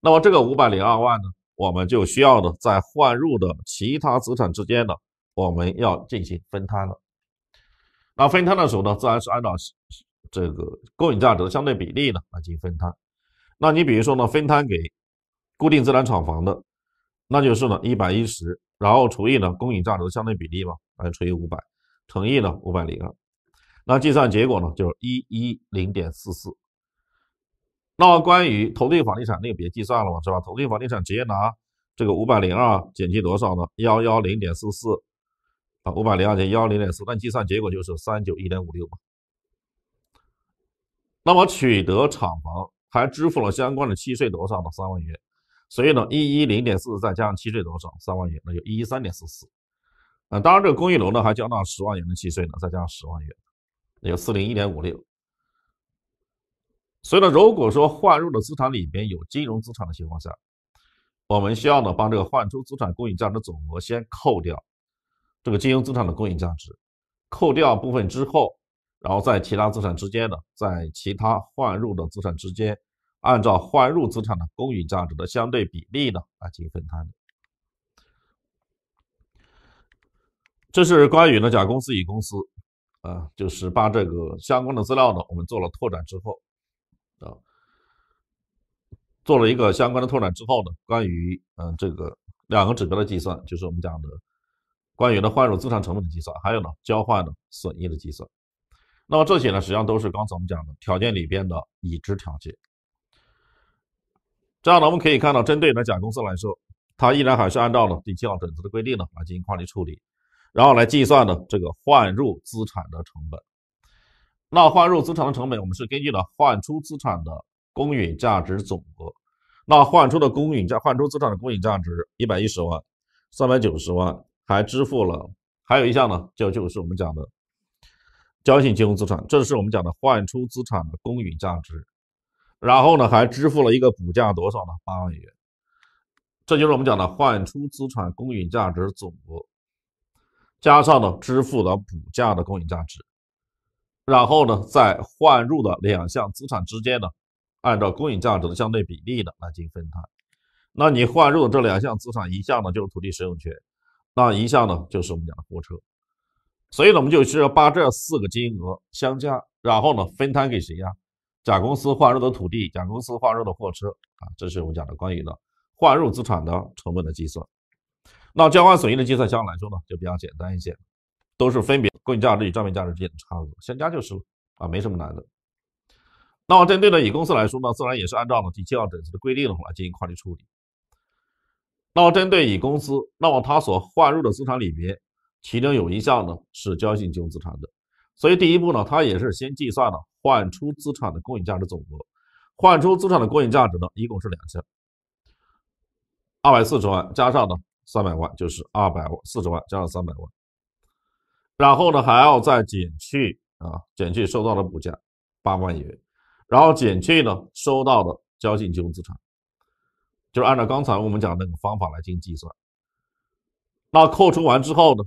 那么这个五百零二万呢，我们就需要呢在换入的其他资产之间呢，我们要进行分摊了。那分摊的时候呢，自然是按照这个公允价值的相对比例呢来进行分摊。那你比如说呢，分摊给。固定资产厂房的，那就是呢一百一十，然后除以呢公允价值的相对比例嘛，来除以五百，乘以呢五百零二，那计算结果呢就是一一零点四四。那么关于投地房地产那个别计算了嘛，是吧？投地房地产直接拿这个五百零二减去多少呢？幺幺零点四四啊，五百零二减幺零点四四，那计算结果就是三九一点五六嘛。那么取得厂房还支付了相关的契税多少呢？三万元。所以呢，一一零点四四再加上契税多少？三万元，那就一一三点四四。啊，当然这个公寓楼呢还交纳十万元的契税呢，再加上十万元，那就四零一点五六。所以呢，如果说换入的资产里面有金融资产的情况下，我们需要呢帮这个换出资产公允价值总额先扣掉这个金融资产的公允价值，扣掉部分之后，然后在其他资产之间呢，在其他换入的资产之间。按照换入资产的公允价值的相对比例呢，来进行分摊。这是关于呢甲公司乙公司啊，就是把这个相关的资料呢，我们做了拓展之后啊，做了一个相关的拓展之后呢，关于嗯这个两个指标的计算，就是我们讲的关于呢换入资产成本的计算，还有呢交换的损益的计算。那么这些呢，实际上都是刚才我们讲的条件里边的已知条件。这样呢，我们可以看到，针对呢甲公司来说，它依然还是按照呢第七号准则的规定呢来进行会计处理，然后来计算呢这个换入资产的成本。那换入资产的成本，我们是根据了换出资产的公允价值总额。那换出的公允价，换出资产的公允价值一百一十万，三百九十万，还支付了，还有一项呢，就就是我们讲的，交易金融资产，这是我们讲的换出资产的公允价值。然后呢，还支付了一个补价多少呢？八万元。这就是我们讲的换出资产公允价值总额，加上呢支付的补价的公允价值，然后呢在换入的两项资产之间呢，按照公允价值的相对比例的来进行分摊。那你换入的这两项资产，一项呢就是土地使用权，那一项呢就是我们讲的货车。所以呢，我们就需要把这四个金额相加，然后呢分摊给谁呀？甲公司划入的土地、甲公司划入的货车啊，这是我们讲的关于的划入资产的成本的计算。那交换损益的计算相对来说呢，就比较简单一些，都是分别公允价值与账面价值之间的差额，相加就是了啊，没什么难的。那么针对的乙公司来说呢，自然也是按照呢第七号准则的规定的话进行会计处理。那么针对乙公司，那么他所划入的资产里面，其中有一项呢是交易性金融资产的。所以第一步呢，它也是先计算了换出资产的公允价值总额。换出资产的公允价值呢，一共是两千二百四十万加上呢三百万，就是二百四十万加上三百万。然后呢，还要再减去啊，减去收到的补价八万元，然后减去呢收到的交易金融资产，就是按照刚才我们讲那个方法来进行计算。那扣除完之后呢，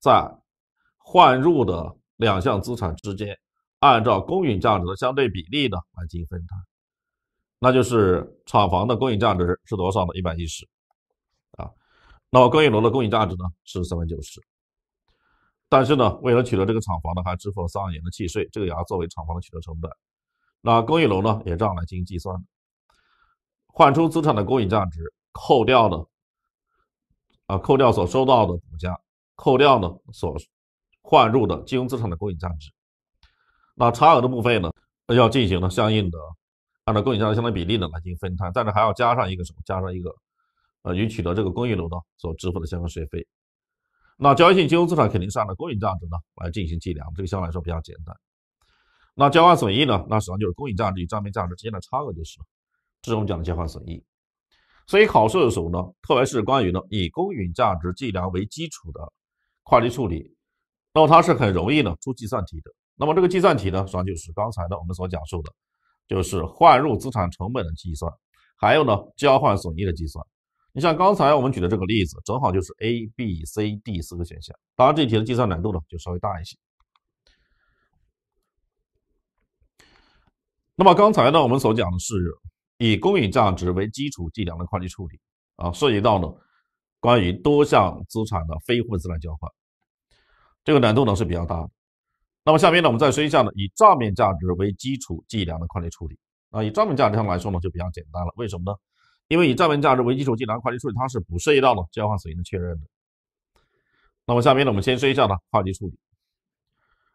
在换入的。两项资产之间，按照公允价值的相对比例呢来进行分摊，那就是厂房的公允价值是多少呢？一百一十啊，那么公寓楼的公允价值呢是三百九十，但是呢，为了取得这个厂房呢，还支付了三万元的契税，这个也要作为厂房的取得成本。那公寓楼呢，也这样来进行计算的，换出资产的公允价值，扣掉呢，啊，扣掉所收到的股价，扣掉呢所。换入的金融资产的公允价值，那差额的部分呢，要进行呢相应的按照公允价值相对比例呢来进行分摊，但是还要加上一个什么？加上一个呃，与取得这个公寓楼呢所支付的相关税费。那交易性金融资产肯定是按照公允价值呢来进行计量，这个相对来说比较简单。那交换损益呢，那实际上就是公允价值与账面价值之间的差额，就是这是我们讲的交换损益。所以考试的时候呢，特别是关于呢以公允价值计量为基础的会计处理。那么它是很容易呢出计算题的。那么这个计算题呢，实际上就是刚才呢我们所讲述的，就是换入资产成本的计算，还有呢交换损益的计算。你像刚才我们举的这个例子，正好就是 A、B、C、D 四个选项。当然，这题的计算难度呢就稍微大一些。那么刚才呢我们所讲的是以公允价值为基础计量的会计处理啊，涉及到呢关于多项资产的非货币资产交换。这个难度呢是比较大，的。那么下面呢我们再说一下呢，以账面价值为基础计量的会计处理啊，以账面价值上来说呢就比较简单了，为什么呢？因为以账面价值为基础计量会计处理，它是不涉及到呢交换损益的确认的。那么下面呢我们先说一下呢会计处理，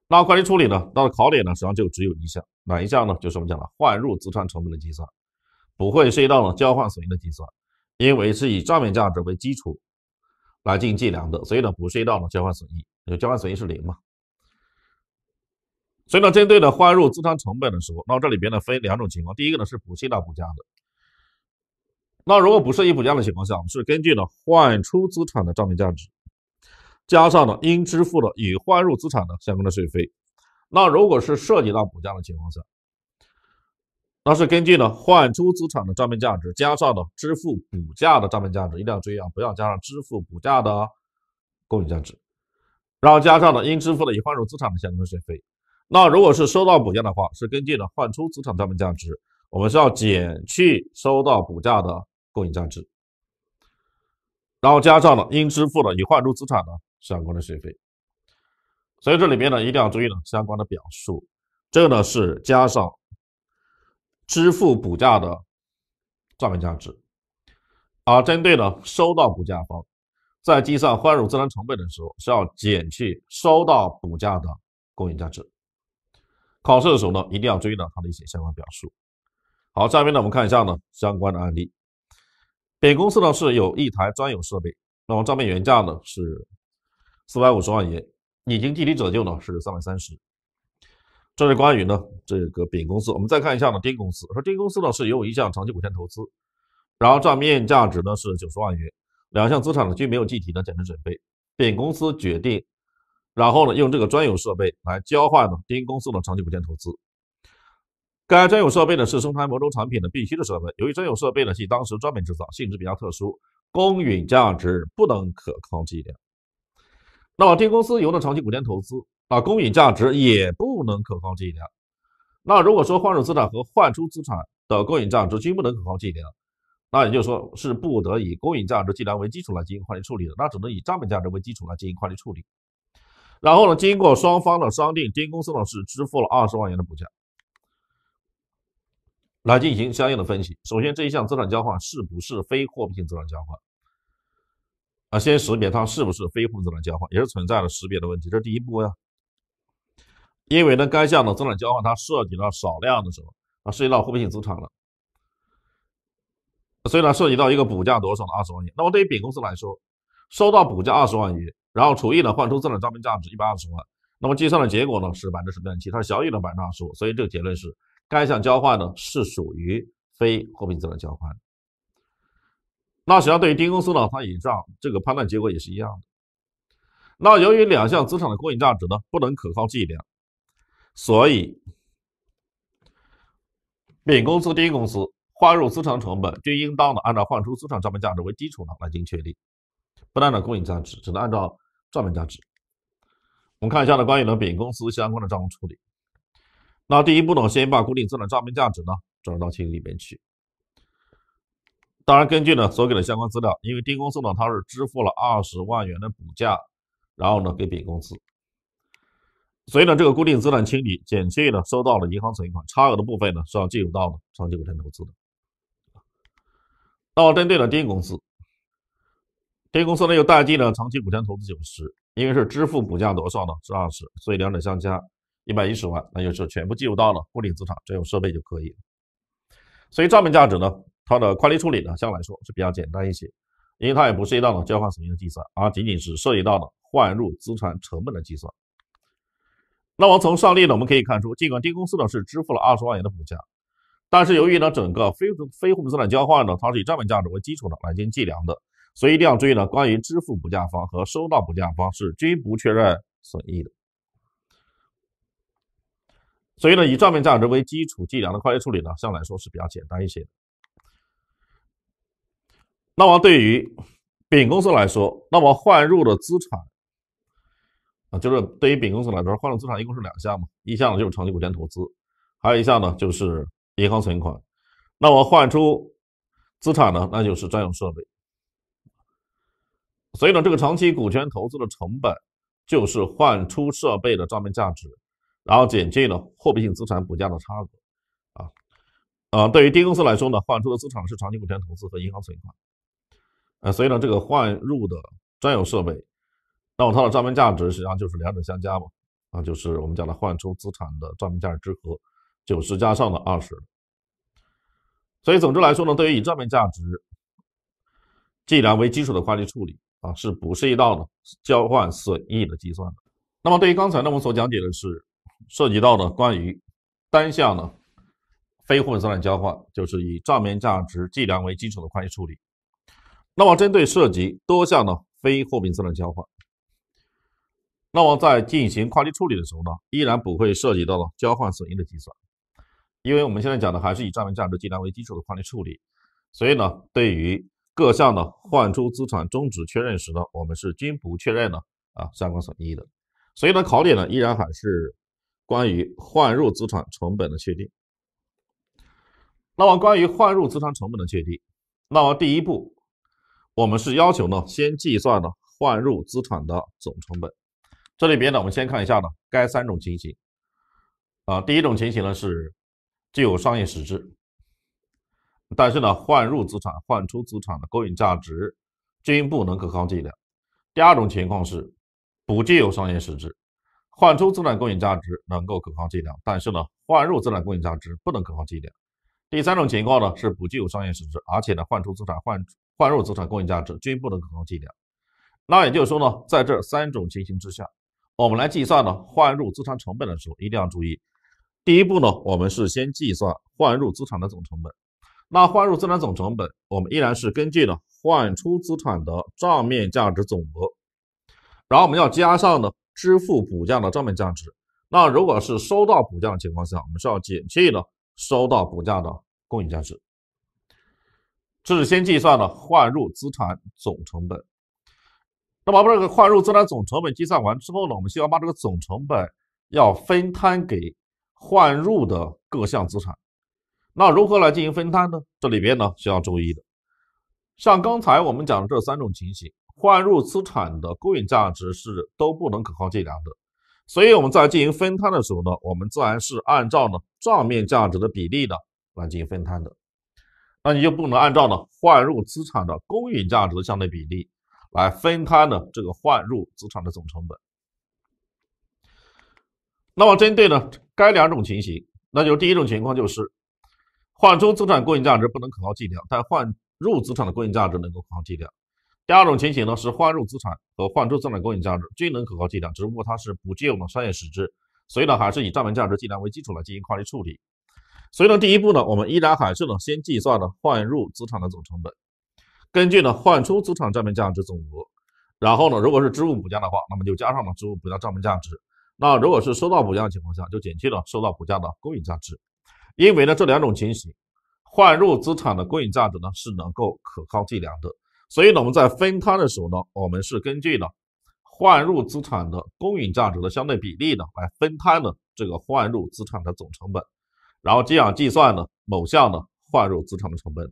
那会计处理呢它的考点呢实际上就只有一项，哪一项呢？就是我们讲的换入资产成本的计算，不会涉及到呢交换损益的计算，因为是以账面价值为基础。来进行计量的，所以呢不涉及到呢交换损益，因为交换损益是零嘛。所以呢，针对呢换入资产成本的时候，那这里边呢分两种情况，第一个呢是不涉及到补价的。那如果不涉及补价的情况下，我们是根据呢换出资产的账面价值，加上呢应支付的与换入资产的相关的税费。那如果是涉及到补价的情况下，那是根据呢换出资产的账面价值加上的支付股价的账面价值，一定要注意啊，不要加上支付股价的供应价值，然后加上呢应支付的已换入资产的相关税费。那如果是收到补价的话，是根据呢换出资产账面价值，我们是要减去收到补价的供应价值，然后加上呢应支付的已换入资产的相关的税费。所以这里边呢一定要注意呢相关的表述，这个呢是加上。支付补价的账面价值，而针对呢，收到补价方在计算换入自然成本的时候，是要减去收到补价的公允价值。考试的时候呢，一定要注意到它的一些相关表述。好，下面呢，我们看一下呢相关的案例。本公司呢是有一台专有设备，那么账面原价呢是四百五十万元，已经计提折旧呢是三百三十。这是关于呢，这个丙公司。我们再看一下呢，丁公司说，丁公司呢是有一项长期股权投资，然后账面价值呢是九十万元，两项资产呢均没有计提呢减值准备。丙公司决定，然后呢用这个专有设备来交换呢丁公司的长期股权投资。该专有设备呢是生产某种产品的必须的设备，由于专有设备呢系当时专门制造，性质比较特殊，公允价值不能可靠计量。那么丁公司有的长期股权投资。啊，公允价值也不能可靠计量。那如果说换入资产和换出资产的公允价值均不能可靠计量，那也就是说是不得以公允价值计量为基础来进行会计处理的，那只能以账面价值为基础来进行会计处理。然后呢，经过双方的商定，丁公司呢是支付了二十万元的补价来进行相应的分析。首先，这一项资产交换是不是非货币性资产交换？啊，先识别它是不是非货币资产交换，也是存在了识别的问题，这是第一步呀。因为呢，该项的资产交换它涉及到少量的什么啊？涉及到货币性资产了，所以呢，涉及到一个补价多少的二十万元。那么对于丙公司来说，收到补价二十万元，然后除以呢，换出资产账面价值一百二十万，那么计算的结果呢是百分之十六点七，它是小于的百分之二十五，所以这个结论是该项交换呢是属于非货币资产交换。那实际上对于丁公司呢，它以上这个判断结果也是一样的。那由于两项资产的公允价值呢不能可靠计量。所以，丙公司、丁公司换入资产成本均应当呢按照换出资产账面价值为基础呢来进行确定，不能呢公允价值，只能按照账面价值。我们看一下呢关于呢丙公司相关的账务处理。那第一步呢，先把固定资产账面价值呢转入到清理里面去。当然，根据呢所给的相关资料，因为丁公司呢它是支付了二十万元的补价，然后呢给丙公司。所以呢，这个固定资产清理减去呢收到的银行存款差额的部分呢，是要计入到呢长期股权投资的。那针对呢 D 公司，D 公司呢又代记了长期股权投资九十，因为是支付股价多少呢是二十，所以两者相加一百一十万，那就是全部计入到了固定资产这种设备就可以。所以账面价值呢，它的会计处理呢相对来说是比较简单一些，因为它也不涉及到了交换损益的计算，而仅仅是涉及到了换入资产成本的计算。那么从上例呢，我们可以看出，尽管丁公司呢是支付了二十万元的补价，但是由于呢整个非非货币资产交换呢，它是以账面价值为基础的来进行计量的，所以一定要注意呢，关于支付补价方和收到补价方是均不确认损益的。所以呢，以账面价值为基础计量的会计处理呢，相对来说是比较简单一些。那么对于丙公司来说，那么换入的资产。就是对于丙公司来说，换入资产一共是两项嘛，一项呢就是长期股权投资，还有一项呢就是银行存款。那我换出资产呢，那就是专用设备。所以呢，这个长期股权投资的成本就是换出设备的账面价值，然后减去了货币性资产补价的差额。啊，呃，对于丁公司来说呢，换出的资产是长期股权投资和银行存款。呃，所以呢，这个换入的专用设备。那么它的账面价值实际上就是两者相加嘛，啊，就是我们讲的换出资产的账面价值之和，九十加上了二十，所以总之来说呢，对于以账面价值计量为基础的会计处理啊，是不涉及到呢交换损益的计算？的。那么对于刚才呢我们所讲解的是涉及到的关于单项呢非货币资产交换，就是以账面价值计量为基础的会计处理。那么针对涉及多项的非货币资产交换。那么在进行跨期处理的时候呢，依然不会涉及到了交换损益的计算，因为我们现在讲的还是以账面价值计量为基础的跨入处理，所以呢，对于各项的换出资产终止确认时呢，我们是均不确认呢啊相关损益的，所以呢，考点呢依然还是关于换入资产成本的确定。那么关于换入资产成本的确定，那么第一步，我们是要求呢先计算呢换入资产的总成本。这里边呢，我们先看一下呢，该三种情形，啊，第一种情形呢是具有商业实质，但是呢，换入资产、换出资产的公允价值均不能可靠计量；第二种情况是不具有商业实质，换出资产公允价值能够可靠计量，但是呢，换入资产公允价值不能可靠计量；第三种情况呢是不具有商业实质，而且呢，换出资产、换换入资产公允价值均不能可靠计量。那也就是说呢，在这三种情形之下。我们来计算呢，换入资产成本的时候一定要注意。第一步呢，我们是先计算换入资产的总成本。那换入资产总成本，我们依然是根据呢换出资产的账面价值总额，然后我们要加上呢支付补价的账面价值。那如果是收到补价的情况下，我们是要减去呢收到补价的公允价值。这是先计算的换入资产总成本。那么把这个换入资产总成本计算完之后呢，我们需要把这个总成本要分摊给换入的各项资产。那如何来进行分摊呢？这里边呢需要注意的，像刚才我们讲的这三种情形，换入资产的公允价值是都不能可靠计量的，所以我们在进行分摊的时候呢，我们自然是按照呢账面价值的比例的来进行分摊的。那你就不能按照呢换入资产的公允价值相对比例。来分摊呢这个换入资产的总成本。那么针对呢该两种情形，那就是第一种情况就是换出资产公允价值不能可靠计量，但换入资产的公允价值能够可靠计量。第二种情形呢是换入资产和换出资产公允价值均能可靠计量，只不过它是不具有商业实质，所以呢还是以账面价值计量为基础来进行会计处理。所以呢第一步呢我们依然还是呢先计算呢换入资产的总成本。根据呢换出资产账面价值总额，然后呢如果是支付补价的话，那么就加上了支付补价账面价值。那如果是收到补价的情况下，就减去了收到补价的公允价值。因为呢这两种情形，换入资产的公允价值呢是能够可靠计量的，所以呢我们在分摊的时候呢，我们是根据呢换入资产的公允价值的相对比例呢来分摊呢这个换入资产的总成本，然后这样计算呢某项呢换入资产的成本。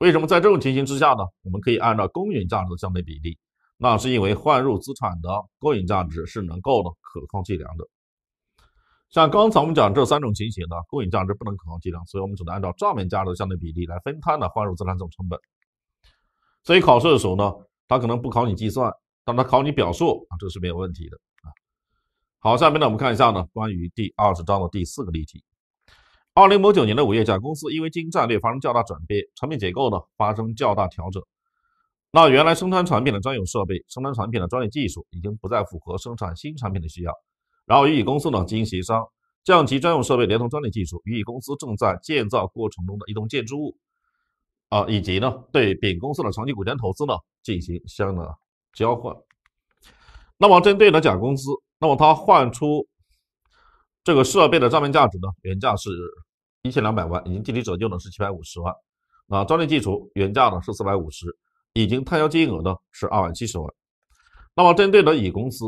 为什么在这种情形之下呢？我们可以按照公允价值的相对比例，那是因为换入资产的公允价值是能够的可靠计量的。像刚才我们讲这三种情形呢，公允价值不能可靠计量，所以我们只能按照账面价值的相对比例来分摊呢换入资产总成本。所以考试的时候呢，它可能不考你计算，但它考你表述啊，这是没有问题的啊。好，下面呢我们看一下呢关于第二十章的第四个例题。二零某九年的五月，甲公司因为经营战略发生较大转变，产品结构呢发生较大调整。那原来生产产品的专用设备、生产产品的专利技术，已经不再符合生产新产品的需要。然后，与乙公司呢进行协商，将其专用设备、连同专利技术，与乙公司正在建造过程中的一栋建筑物，啊，以及呢对丙公司的长期股权投资呢进行相应的交换。那么，针对呢甲公司，那么他换出。这个设备的账面价值呢，原价是一千两百万，已经计提折旧呢是七百五十万，啊，专利技术原价呢是四百五十，已经摊销金额呢是二百七十万。那么针对的乙公司，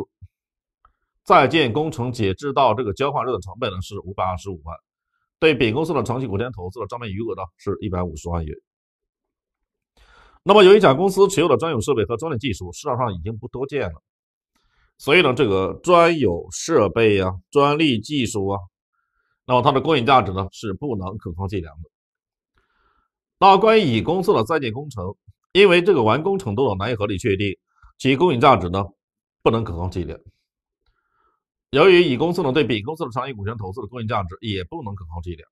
在建工程截至到这个交换日的成本呢是五百二十五万，对丙公司的长期股权投资的账面余额呢是一百五十万元。那么由于甲公司持有的专有设备和专利技术市场上已经不多见了。所以呢，这个专有设备啊、专利技术啊，那么它的公允价值呢是不能可靠计量的。那关于乙公司的在建工程，因为这个完工程度呢难以合理确定，其公允价值呢不能可靠计量。由于乙公司呢对丙公司的长期股权投资的公允价值也不能可靠计量，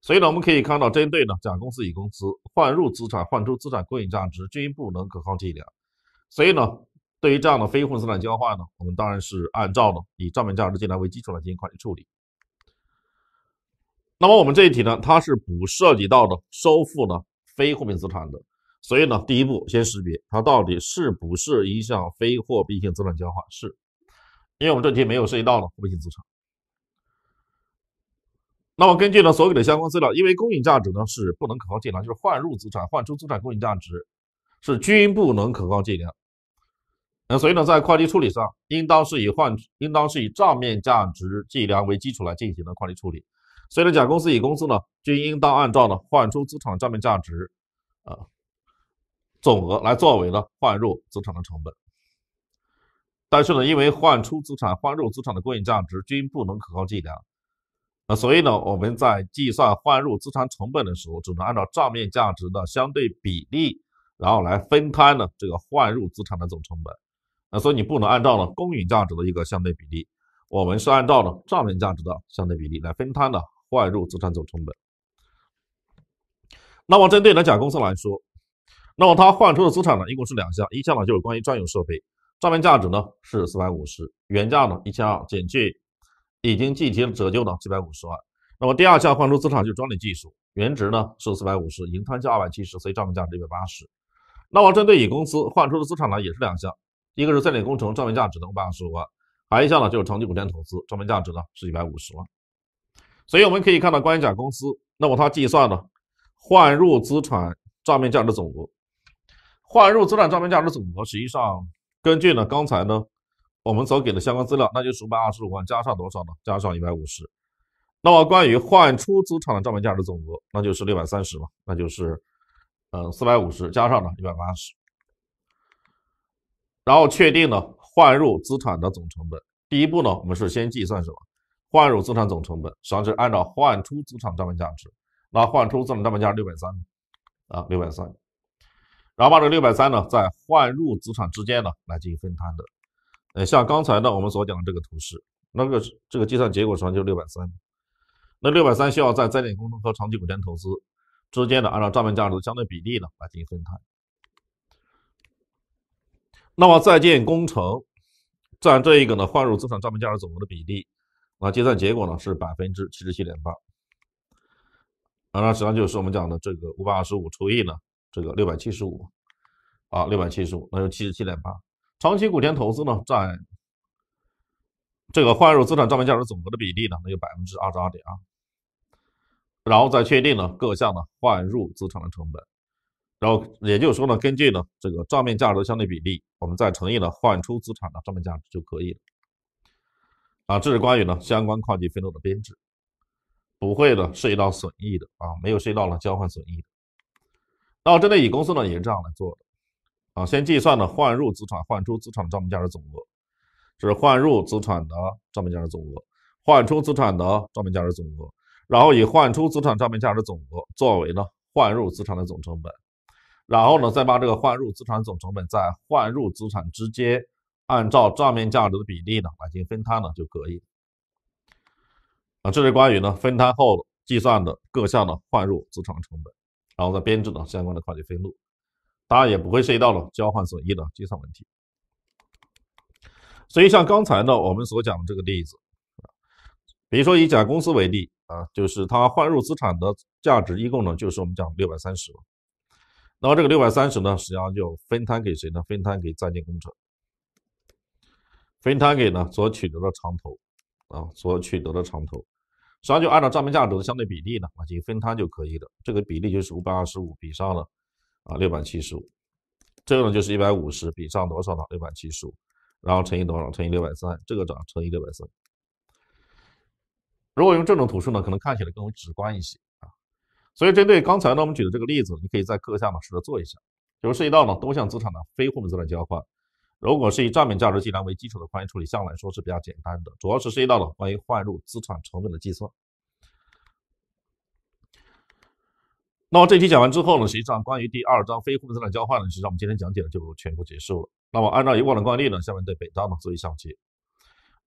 所以呢我们可以看到，针对呢甲公司、乙公司换入资产、换出资产公允价值均不能可靠计量，所以呢。对于这样的非货币资产交换呢，我们当然是按照呢以账面价值计量为基础来进行会计处理。那么我们这一题呢，它是不涉及到的收付呢非货币资产的，所以呢第一步先识别它到底是不是一项非货币性资产交换，是因为我们这题没有涉及到呢货币性资产。那么根据呢所给的相关资料，因为公允价值呢是不能可靠计量，就是换入资产、换出资产公允价值是均不能可靠计量。那所以呢，在会计处理上，应当是以换，应当是以账面价值计量为基础来进行的会计处理。所以呢，甲公司、乙公司呢，均应当按照呢换出资产账面价值，啊，总额来作为呢换入资产的成本。但是呢，因为换出资产、换入资产的公允价值均不能可靠计量，啊，所以呢，我们在计算换入资产成本的时候，只能按照账面价值的相对比例，然后来分摊呢这个换入资产的总成本。那所以你不能按照呢公允价值的一个相对比例，我们是按照呢账面价值的相对比例来分摊的换入资产总成本。那么针对呢甲公司来说，那么它换出的资产呢一共是两项，一项呢就是关于专用设备，账面价值呢是四百五十，原价呢一千二，减去已经计提折旧的七百五十万。那么第二项换出资产就是专利技术，原值呢是四百五十，盈摊价二百七十，所以账面价值一百八十。那么针对乙公司换出的资产呢也是两项。一个是在建工程账面价值的五百二十五万，还一项呢就是长期股权投资账面价值呢是一百五十万，所以我们可以看到关于甲公司，那么它计算呢，换入资产账面价值总额，换入资产账面价值总额实际上根据呢刚才呢我们所给的相关资料，那就是五百二十五万加上多少呢？加上一百五十，那么关于换出资产的账面价值总额那就是六百三十嘛，那就是嗯四百五十加上呢一百八十。然后确定呢换入资产的总成本。第一步呢，我们是先计算什么？换入资产总成本实际上是按照换出资产账面价值。那换出资产账面价值六百三，啊，六百三。然后把这六百三呢，在换入资产之间呢来进行分摊的。呃，像刚才呢我们所讲的这个图示，那个这个计算结果实际上就是六百三。那六百三需要在在建工程和长期股权投资之间的按照账面价值的相对比例呢来进行分摊。那么在建工程占这一个呢换入资产账面价值总额的比例，啊，计算结果呢是百分之七十七点八，啊，实际上就是我们讲的这个五百二十五除以呢这个六百七十五，啊，六百七十五，那就七十七点八。长期股权投资呢占这个换入资产账面价值总额的比例呢，那就百分之二十二点二。然后再确定呢各项呢换入资产的成本。然后也就是说呢，根据呢这个账面价值相对比例，我们再乘以呢换出资产的账面价值就可以了。啊，这是关于呢相关会计分录的编制。不会的，涉及到损益的啊，没有涉及到呢交换损益的。那针对乙公司呢，也是这样来做的啊，先计算呢换入资产、换出资产的账面价值总额，这是换入资产的账面价值总额，换出资产的账面价值总额，然后以换出资产账面价值总额作为呢换入资产的总成本。然后呢，再把这个换入资产总成本在换入资产之间，按照账面价值的比例呢来进行分摊呢就可以。啊，这是关于呢分摊后计算的各项的换入资产成本，然后再编制呢相关的会计分录，当然也不会涉及到了交换损益的计算问题。所以像刚才呢我们所讲的这个例子啊，比如说以甲公司为例啊，就是它换入资产的价值一共呢就是我们讲六百三十。然后这个六百三十呢，实际上就分摊给谁呢？分摊给在建工程，分摊给呢所取得的长投，啊，所取得的长投，实际上就按照账面价值的相对比例呢进行分摊就可以了。这个比例就是五百二十五比上了啊六百七十五，这个呢就是一百五十比上多少呢？六百七十五，然后乘以多少？乘以六百三，这个乘以六百三。如果用这种图示呢，可能看起来更为直观一些。所以，针对刚才呢我们举的这个例子，你可以在课下呢试着做一下。比如涉及到呢多项资产的非货币资产交换，如果是以账面价值计量为基础的宽计处理，项来说是比较简单的，主要是涉及到了关于换入资产成本的计算。那么这题讲完之后呢，实际上关于第二章非货币资产交换呢，实际上我们今天讲解呢就全部结束了。那么按照以往的惯例呢，下面对北章呢做一小总结。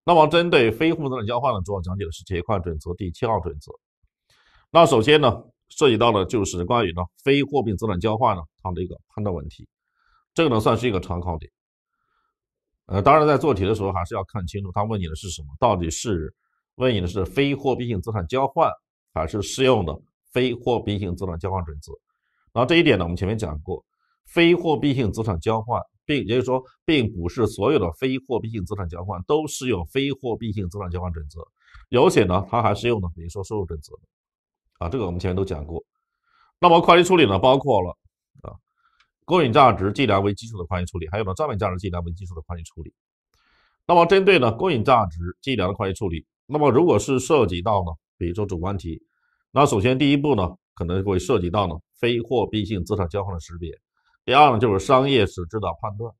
那么针对非货币资产交换呢，主要讲解的是这一块准则第七号准则。那首先呢。涉及到的就是关于呢非货币资产交换呢它的一个判断问题，这个呢算是一个常考点。呃，当然在做题的时候还是要看清楚他问你的是什么，到底是问你的是非货币性资产交换还是适用的非货币性资产交换准则？然后这一点呢我们前面讲过，非货币性资产交换，并也就是说并不是所有的非货币性资产交换都适用非货币性资产交换准则，有些呢它还适用的，比如说收入准则。啊，这个我们前面都讲过。那么会计处理呢，包括了啊，公允价值计量为基础的会计处理，还有呢账面价值计量为基础的会计处理。那么针对呢公允价值计量的会计处理，那么如果是涉及到呢，比如说主观题，那首先第一步呢可能会涉及到呢非货币性资产交换的识别。第二呢就是商业实质的判断。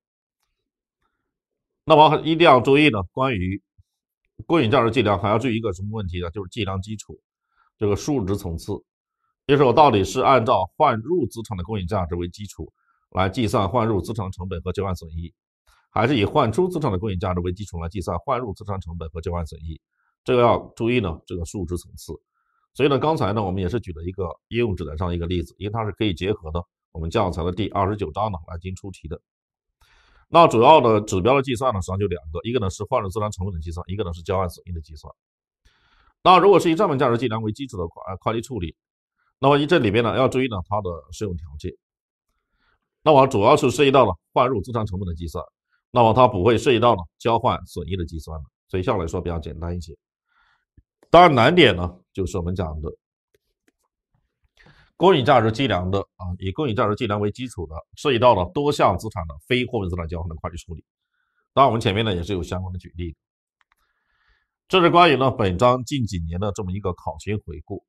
那么一定要注意呢关于公允价值计量，还要注意一个什么问题呢？就是计量基础。这个数值层次，就是我到底是按照换入资产的公允价值为基础来计算换入资产成本和交换损益，还是以换出资产的公允价值为基础来计算换入资产成本和交换损益？这个要注意呢，这个数值层次。所以呢，刚才呢我们也是举了一个应用指南上的一个例子，因为它是可以结合呢我们教材的第二十九章呢来进行出题的。那主要的指标的计算呢，实际上就两个，一个呢是换入资产成本的计算，一个呢是交换损益的计算。那如果是以账本价值计量为基础的，快会计处理，那么你这里边呢要注意呢它的适用条件。那么主要是涉及到了换入资产成本的计算，那么它不会涉及到呢交换损益的计算所以相对来说比较简单一些。当然难点呢就是我们讲的公允价值计量的啊，以公允价值计量为基础的，涉及到了多项资产的非货币资产交换的会计处理。当然我们前面呢也是有相关的举例。这是关于呢本章近几年的这么一个考勤回顾，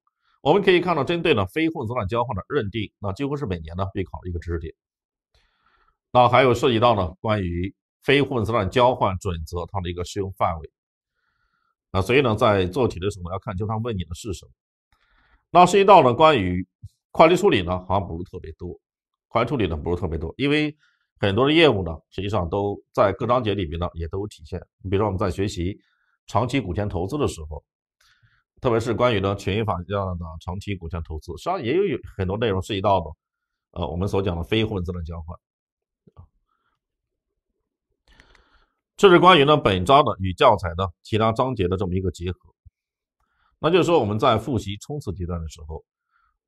我们可以看到，针对呢非混币资交换的认定，那几乎是每年呢必考的一个知识点。那还有涉及到呢关于非混币资交换准则它的一个适用范围。那所以呢在做题的时候，呢，要看清它问你的是什么。那涉及到呢关于会计处理呢，好像不是特别多，会计处理呢不是特别多，因为很多的业务呢实际上都在各章节里边呢也都有体现。你比如说我们在学习。长期股权投资的时候，特别是关于呢权益法这样的长期股权投资，实际上也有很多内容涉及到的，呃，我们所讲的非混资本交换。这是关于呢本章的与教材的其他章节的这么一个结合。那就是说我们在复习冲刺阶段的时候，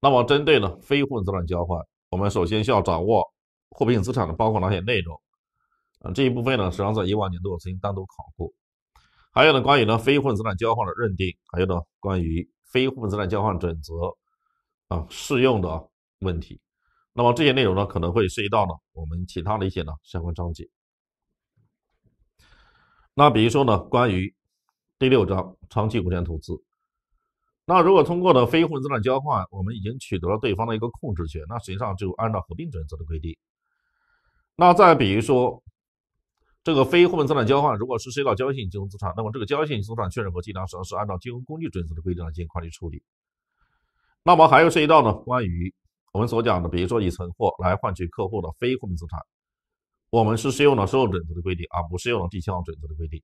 那么针对呢非混资产交换，我们首先需要掌握货币性资产的包括哪些内容。嗯，这一部分呢实际上在以往年度曾经单独考过。还有呢，关于呢非混资产交换的认定，还有呢关于非混资产交换准则啊适用的问题。那么这些内容呢可能会涉及到呢我们其他的一些呢相关章节。那比如说呢关于第六章长期股权投资，那如果通过呢非混资产交换，我们已经取得了对方的一个控制权，那实际上就按照合并准则的规定。那再比如说。这个非货币资产交换，如果是涉及到交易性金融资产，那么这个交易性资产确认和计量实际上是按照金融工具准则的规定来进行处理。那么还有涉及到呢，关于我们所讲的，比如说以存货来换取客户的非货币资产，我们是适用了收入准则的规定啊，不适用了第七号准则的规定。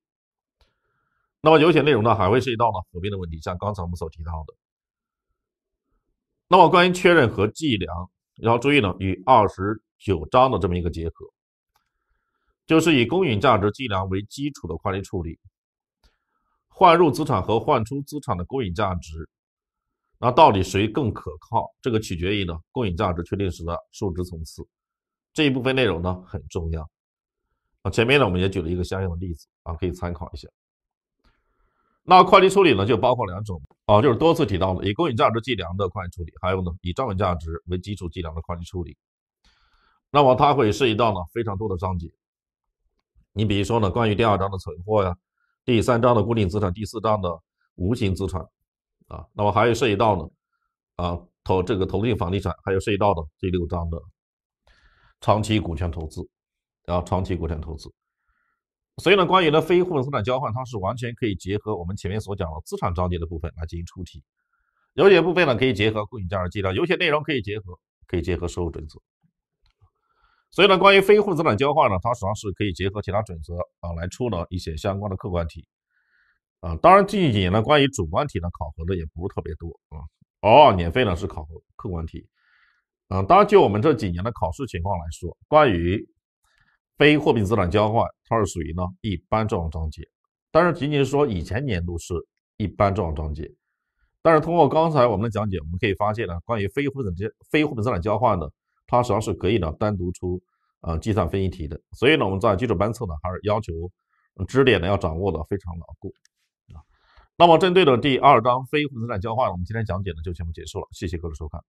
那么有些内容呢，还会涉及到呢合并的问题，像刚才我们所提到的。那么关于确认和计量要注意呢，与二十九章的这么一个结合。就是以公允价值计量为基础的会计处理，换入资产和换出资产的公允价值，那到底谁更可靠？这个取决于呢公允价值确定时的数值层次。这一部分内容呢很重要啊。前面呢我们也举了一个相应的例子啊，可以参考一下。那会计处理呢就包括两种啊，就是多次提到的以公允价值计量的会计处理，还有呢以账本价值为基础计量的会计处理。那么它会涉及到呢非常多的章节。你比如说呢，关于第二章的存货呀，第三章的固定资产，第四章的无形资产，啊，那么还有涉及到呢，啊投这个投资房地产，还有涉及到的第六章的长期股权投资啊，长期股权投资。所以呢，关于呢非货币资产交换，它是完全可以结合我们前面所讲的资产章节的部分来进行出题。有些部分呢可以结合固定资产计量，有些内容可以结合可以结合收入准则。所以呢，关于非货币资产交换呢，它实际上是可以结合其他准则啊来出呢一些相关的客观题啊。当然，近几年呢，关于主观题呢考核的也不是特别多啊。偶尔年费呢是考核客观题啊。当然，就我们这几年的考试情况来说，关于非货币资产交换，它是属于呢一般重要章节。但是仅仅是说以前年度是一般重要章节，但是通过刚才我们的讲解，我们可以发现呢，关于非货币资非货币资产交换呢。它实际上是可以呢单独出，呃，计算分析题的。所以呢，我们在基础班册呢，还是要求，知识点呢要掌握的非常牢固，啊。那么针对的第二章非负资产交换呢，我们今天讲解呢就全部结束了，谢谢各位收看。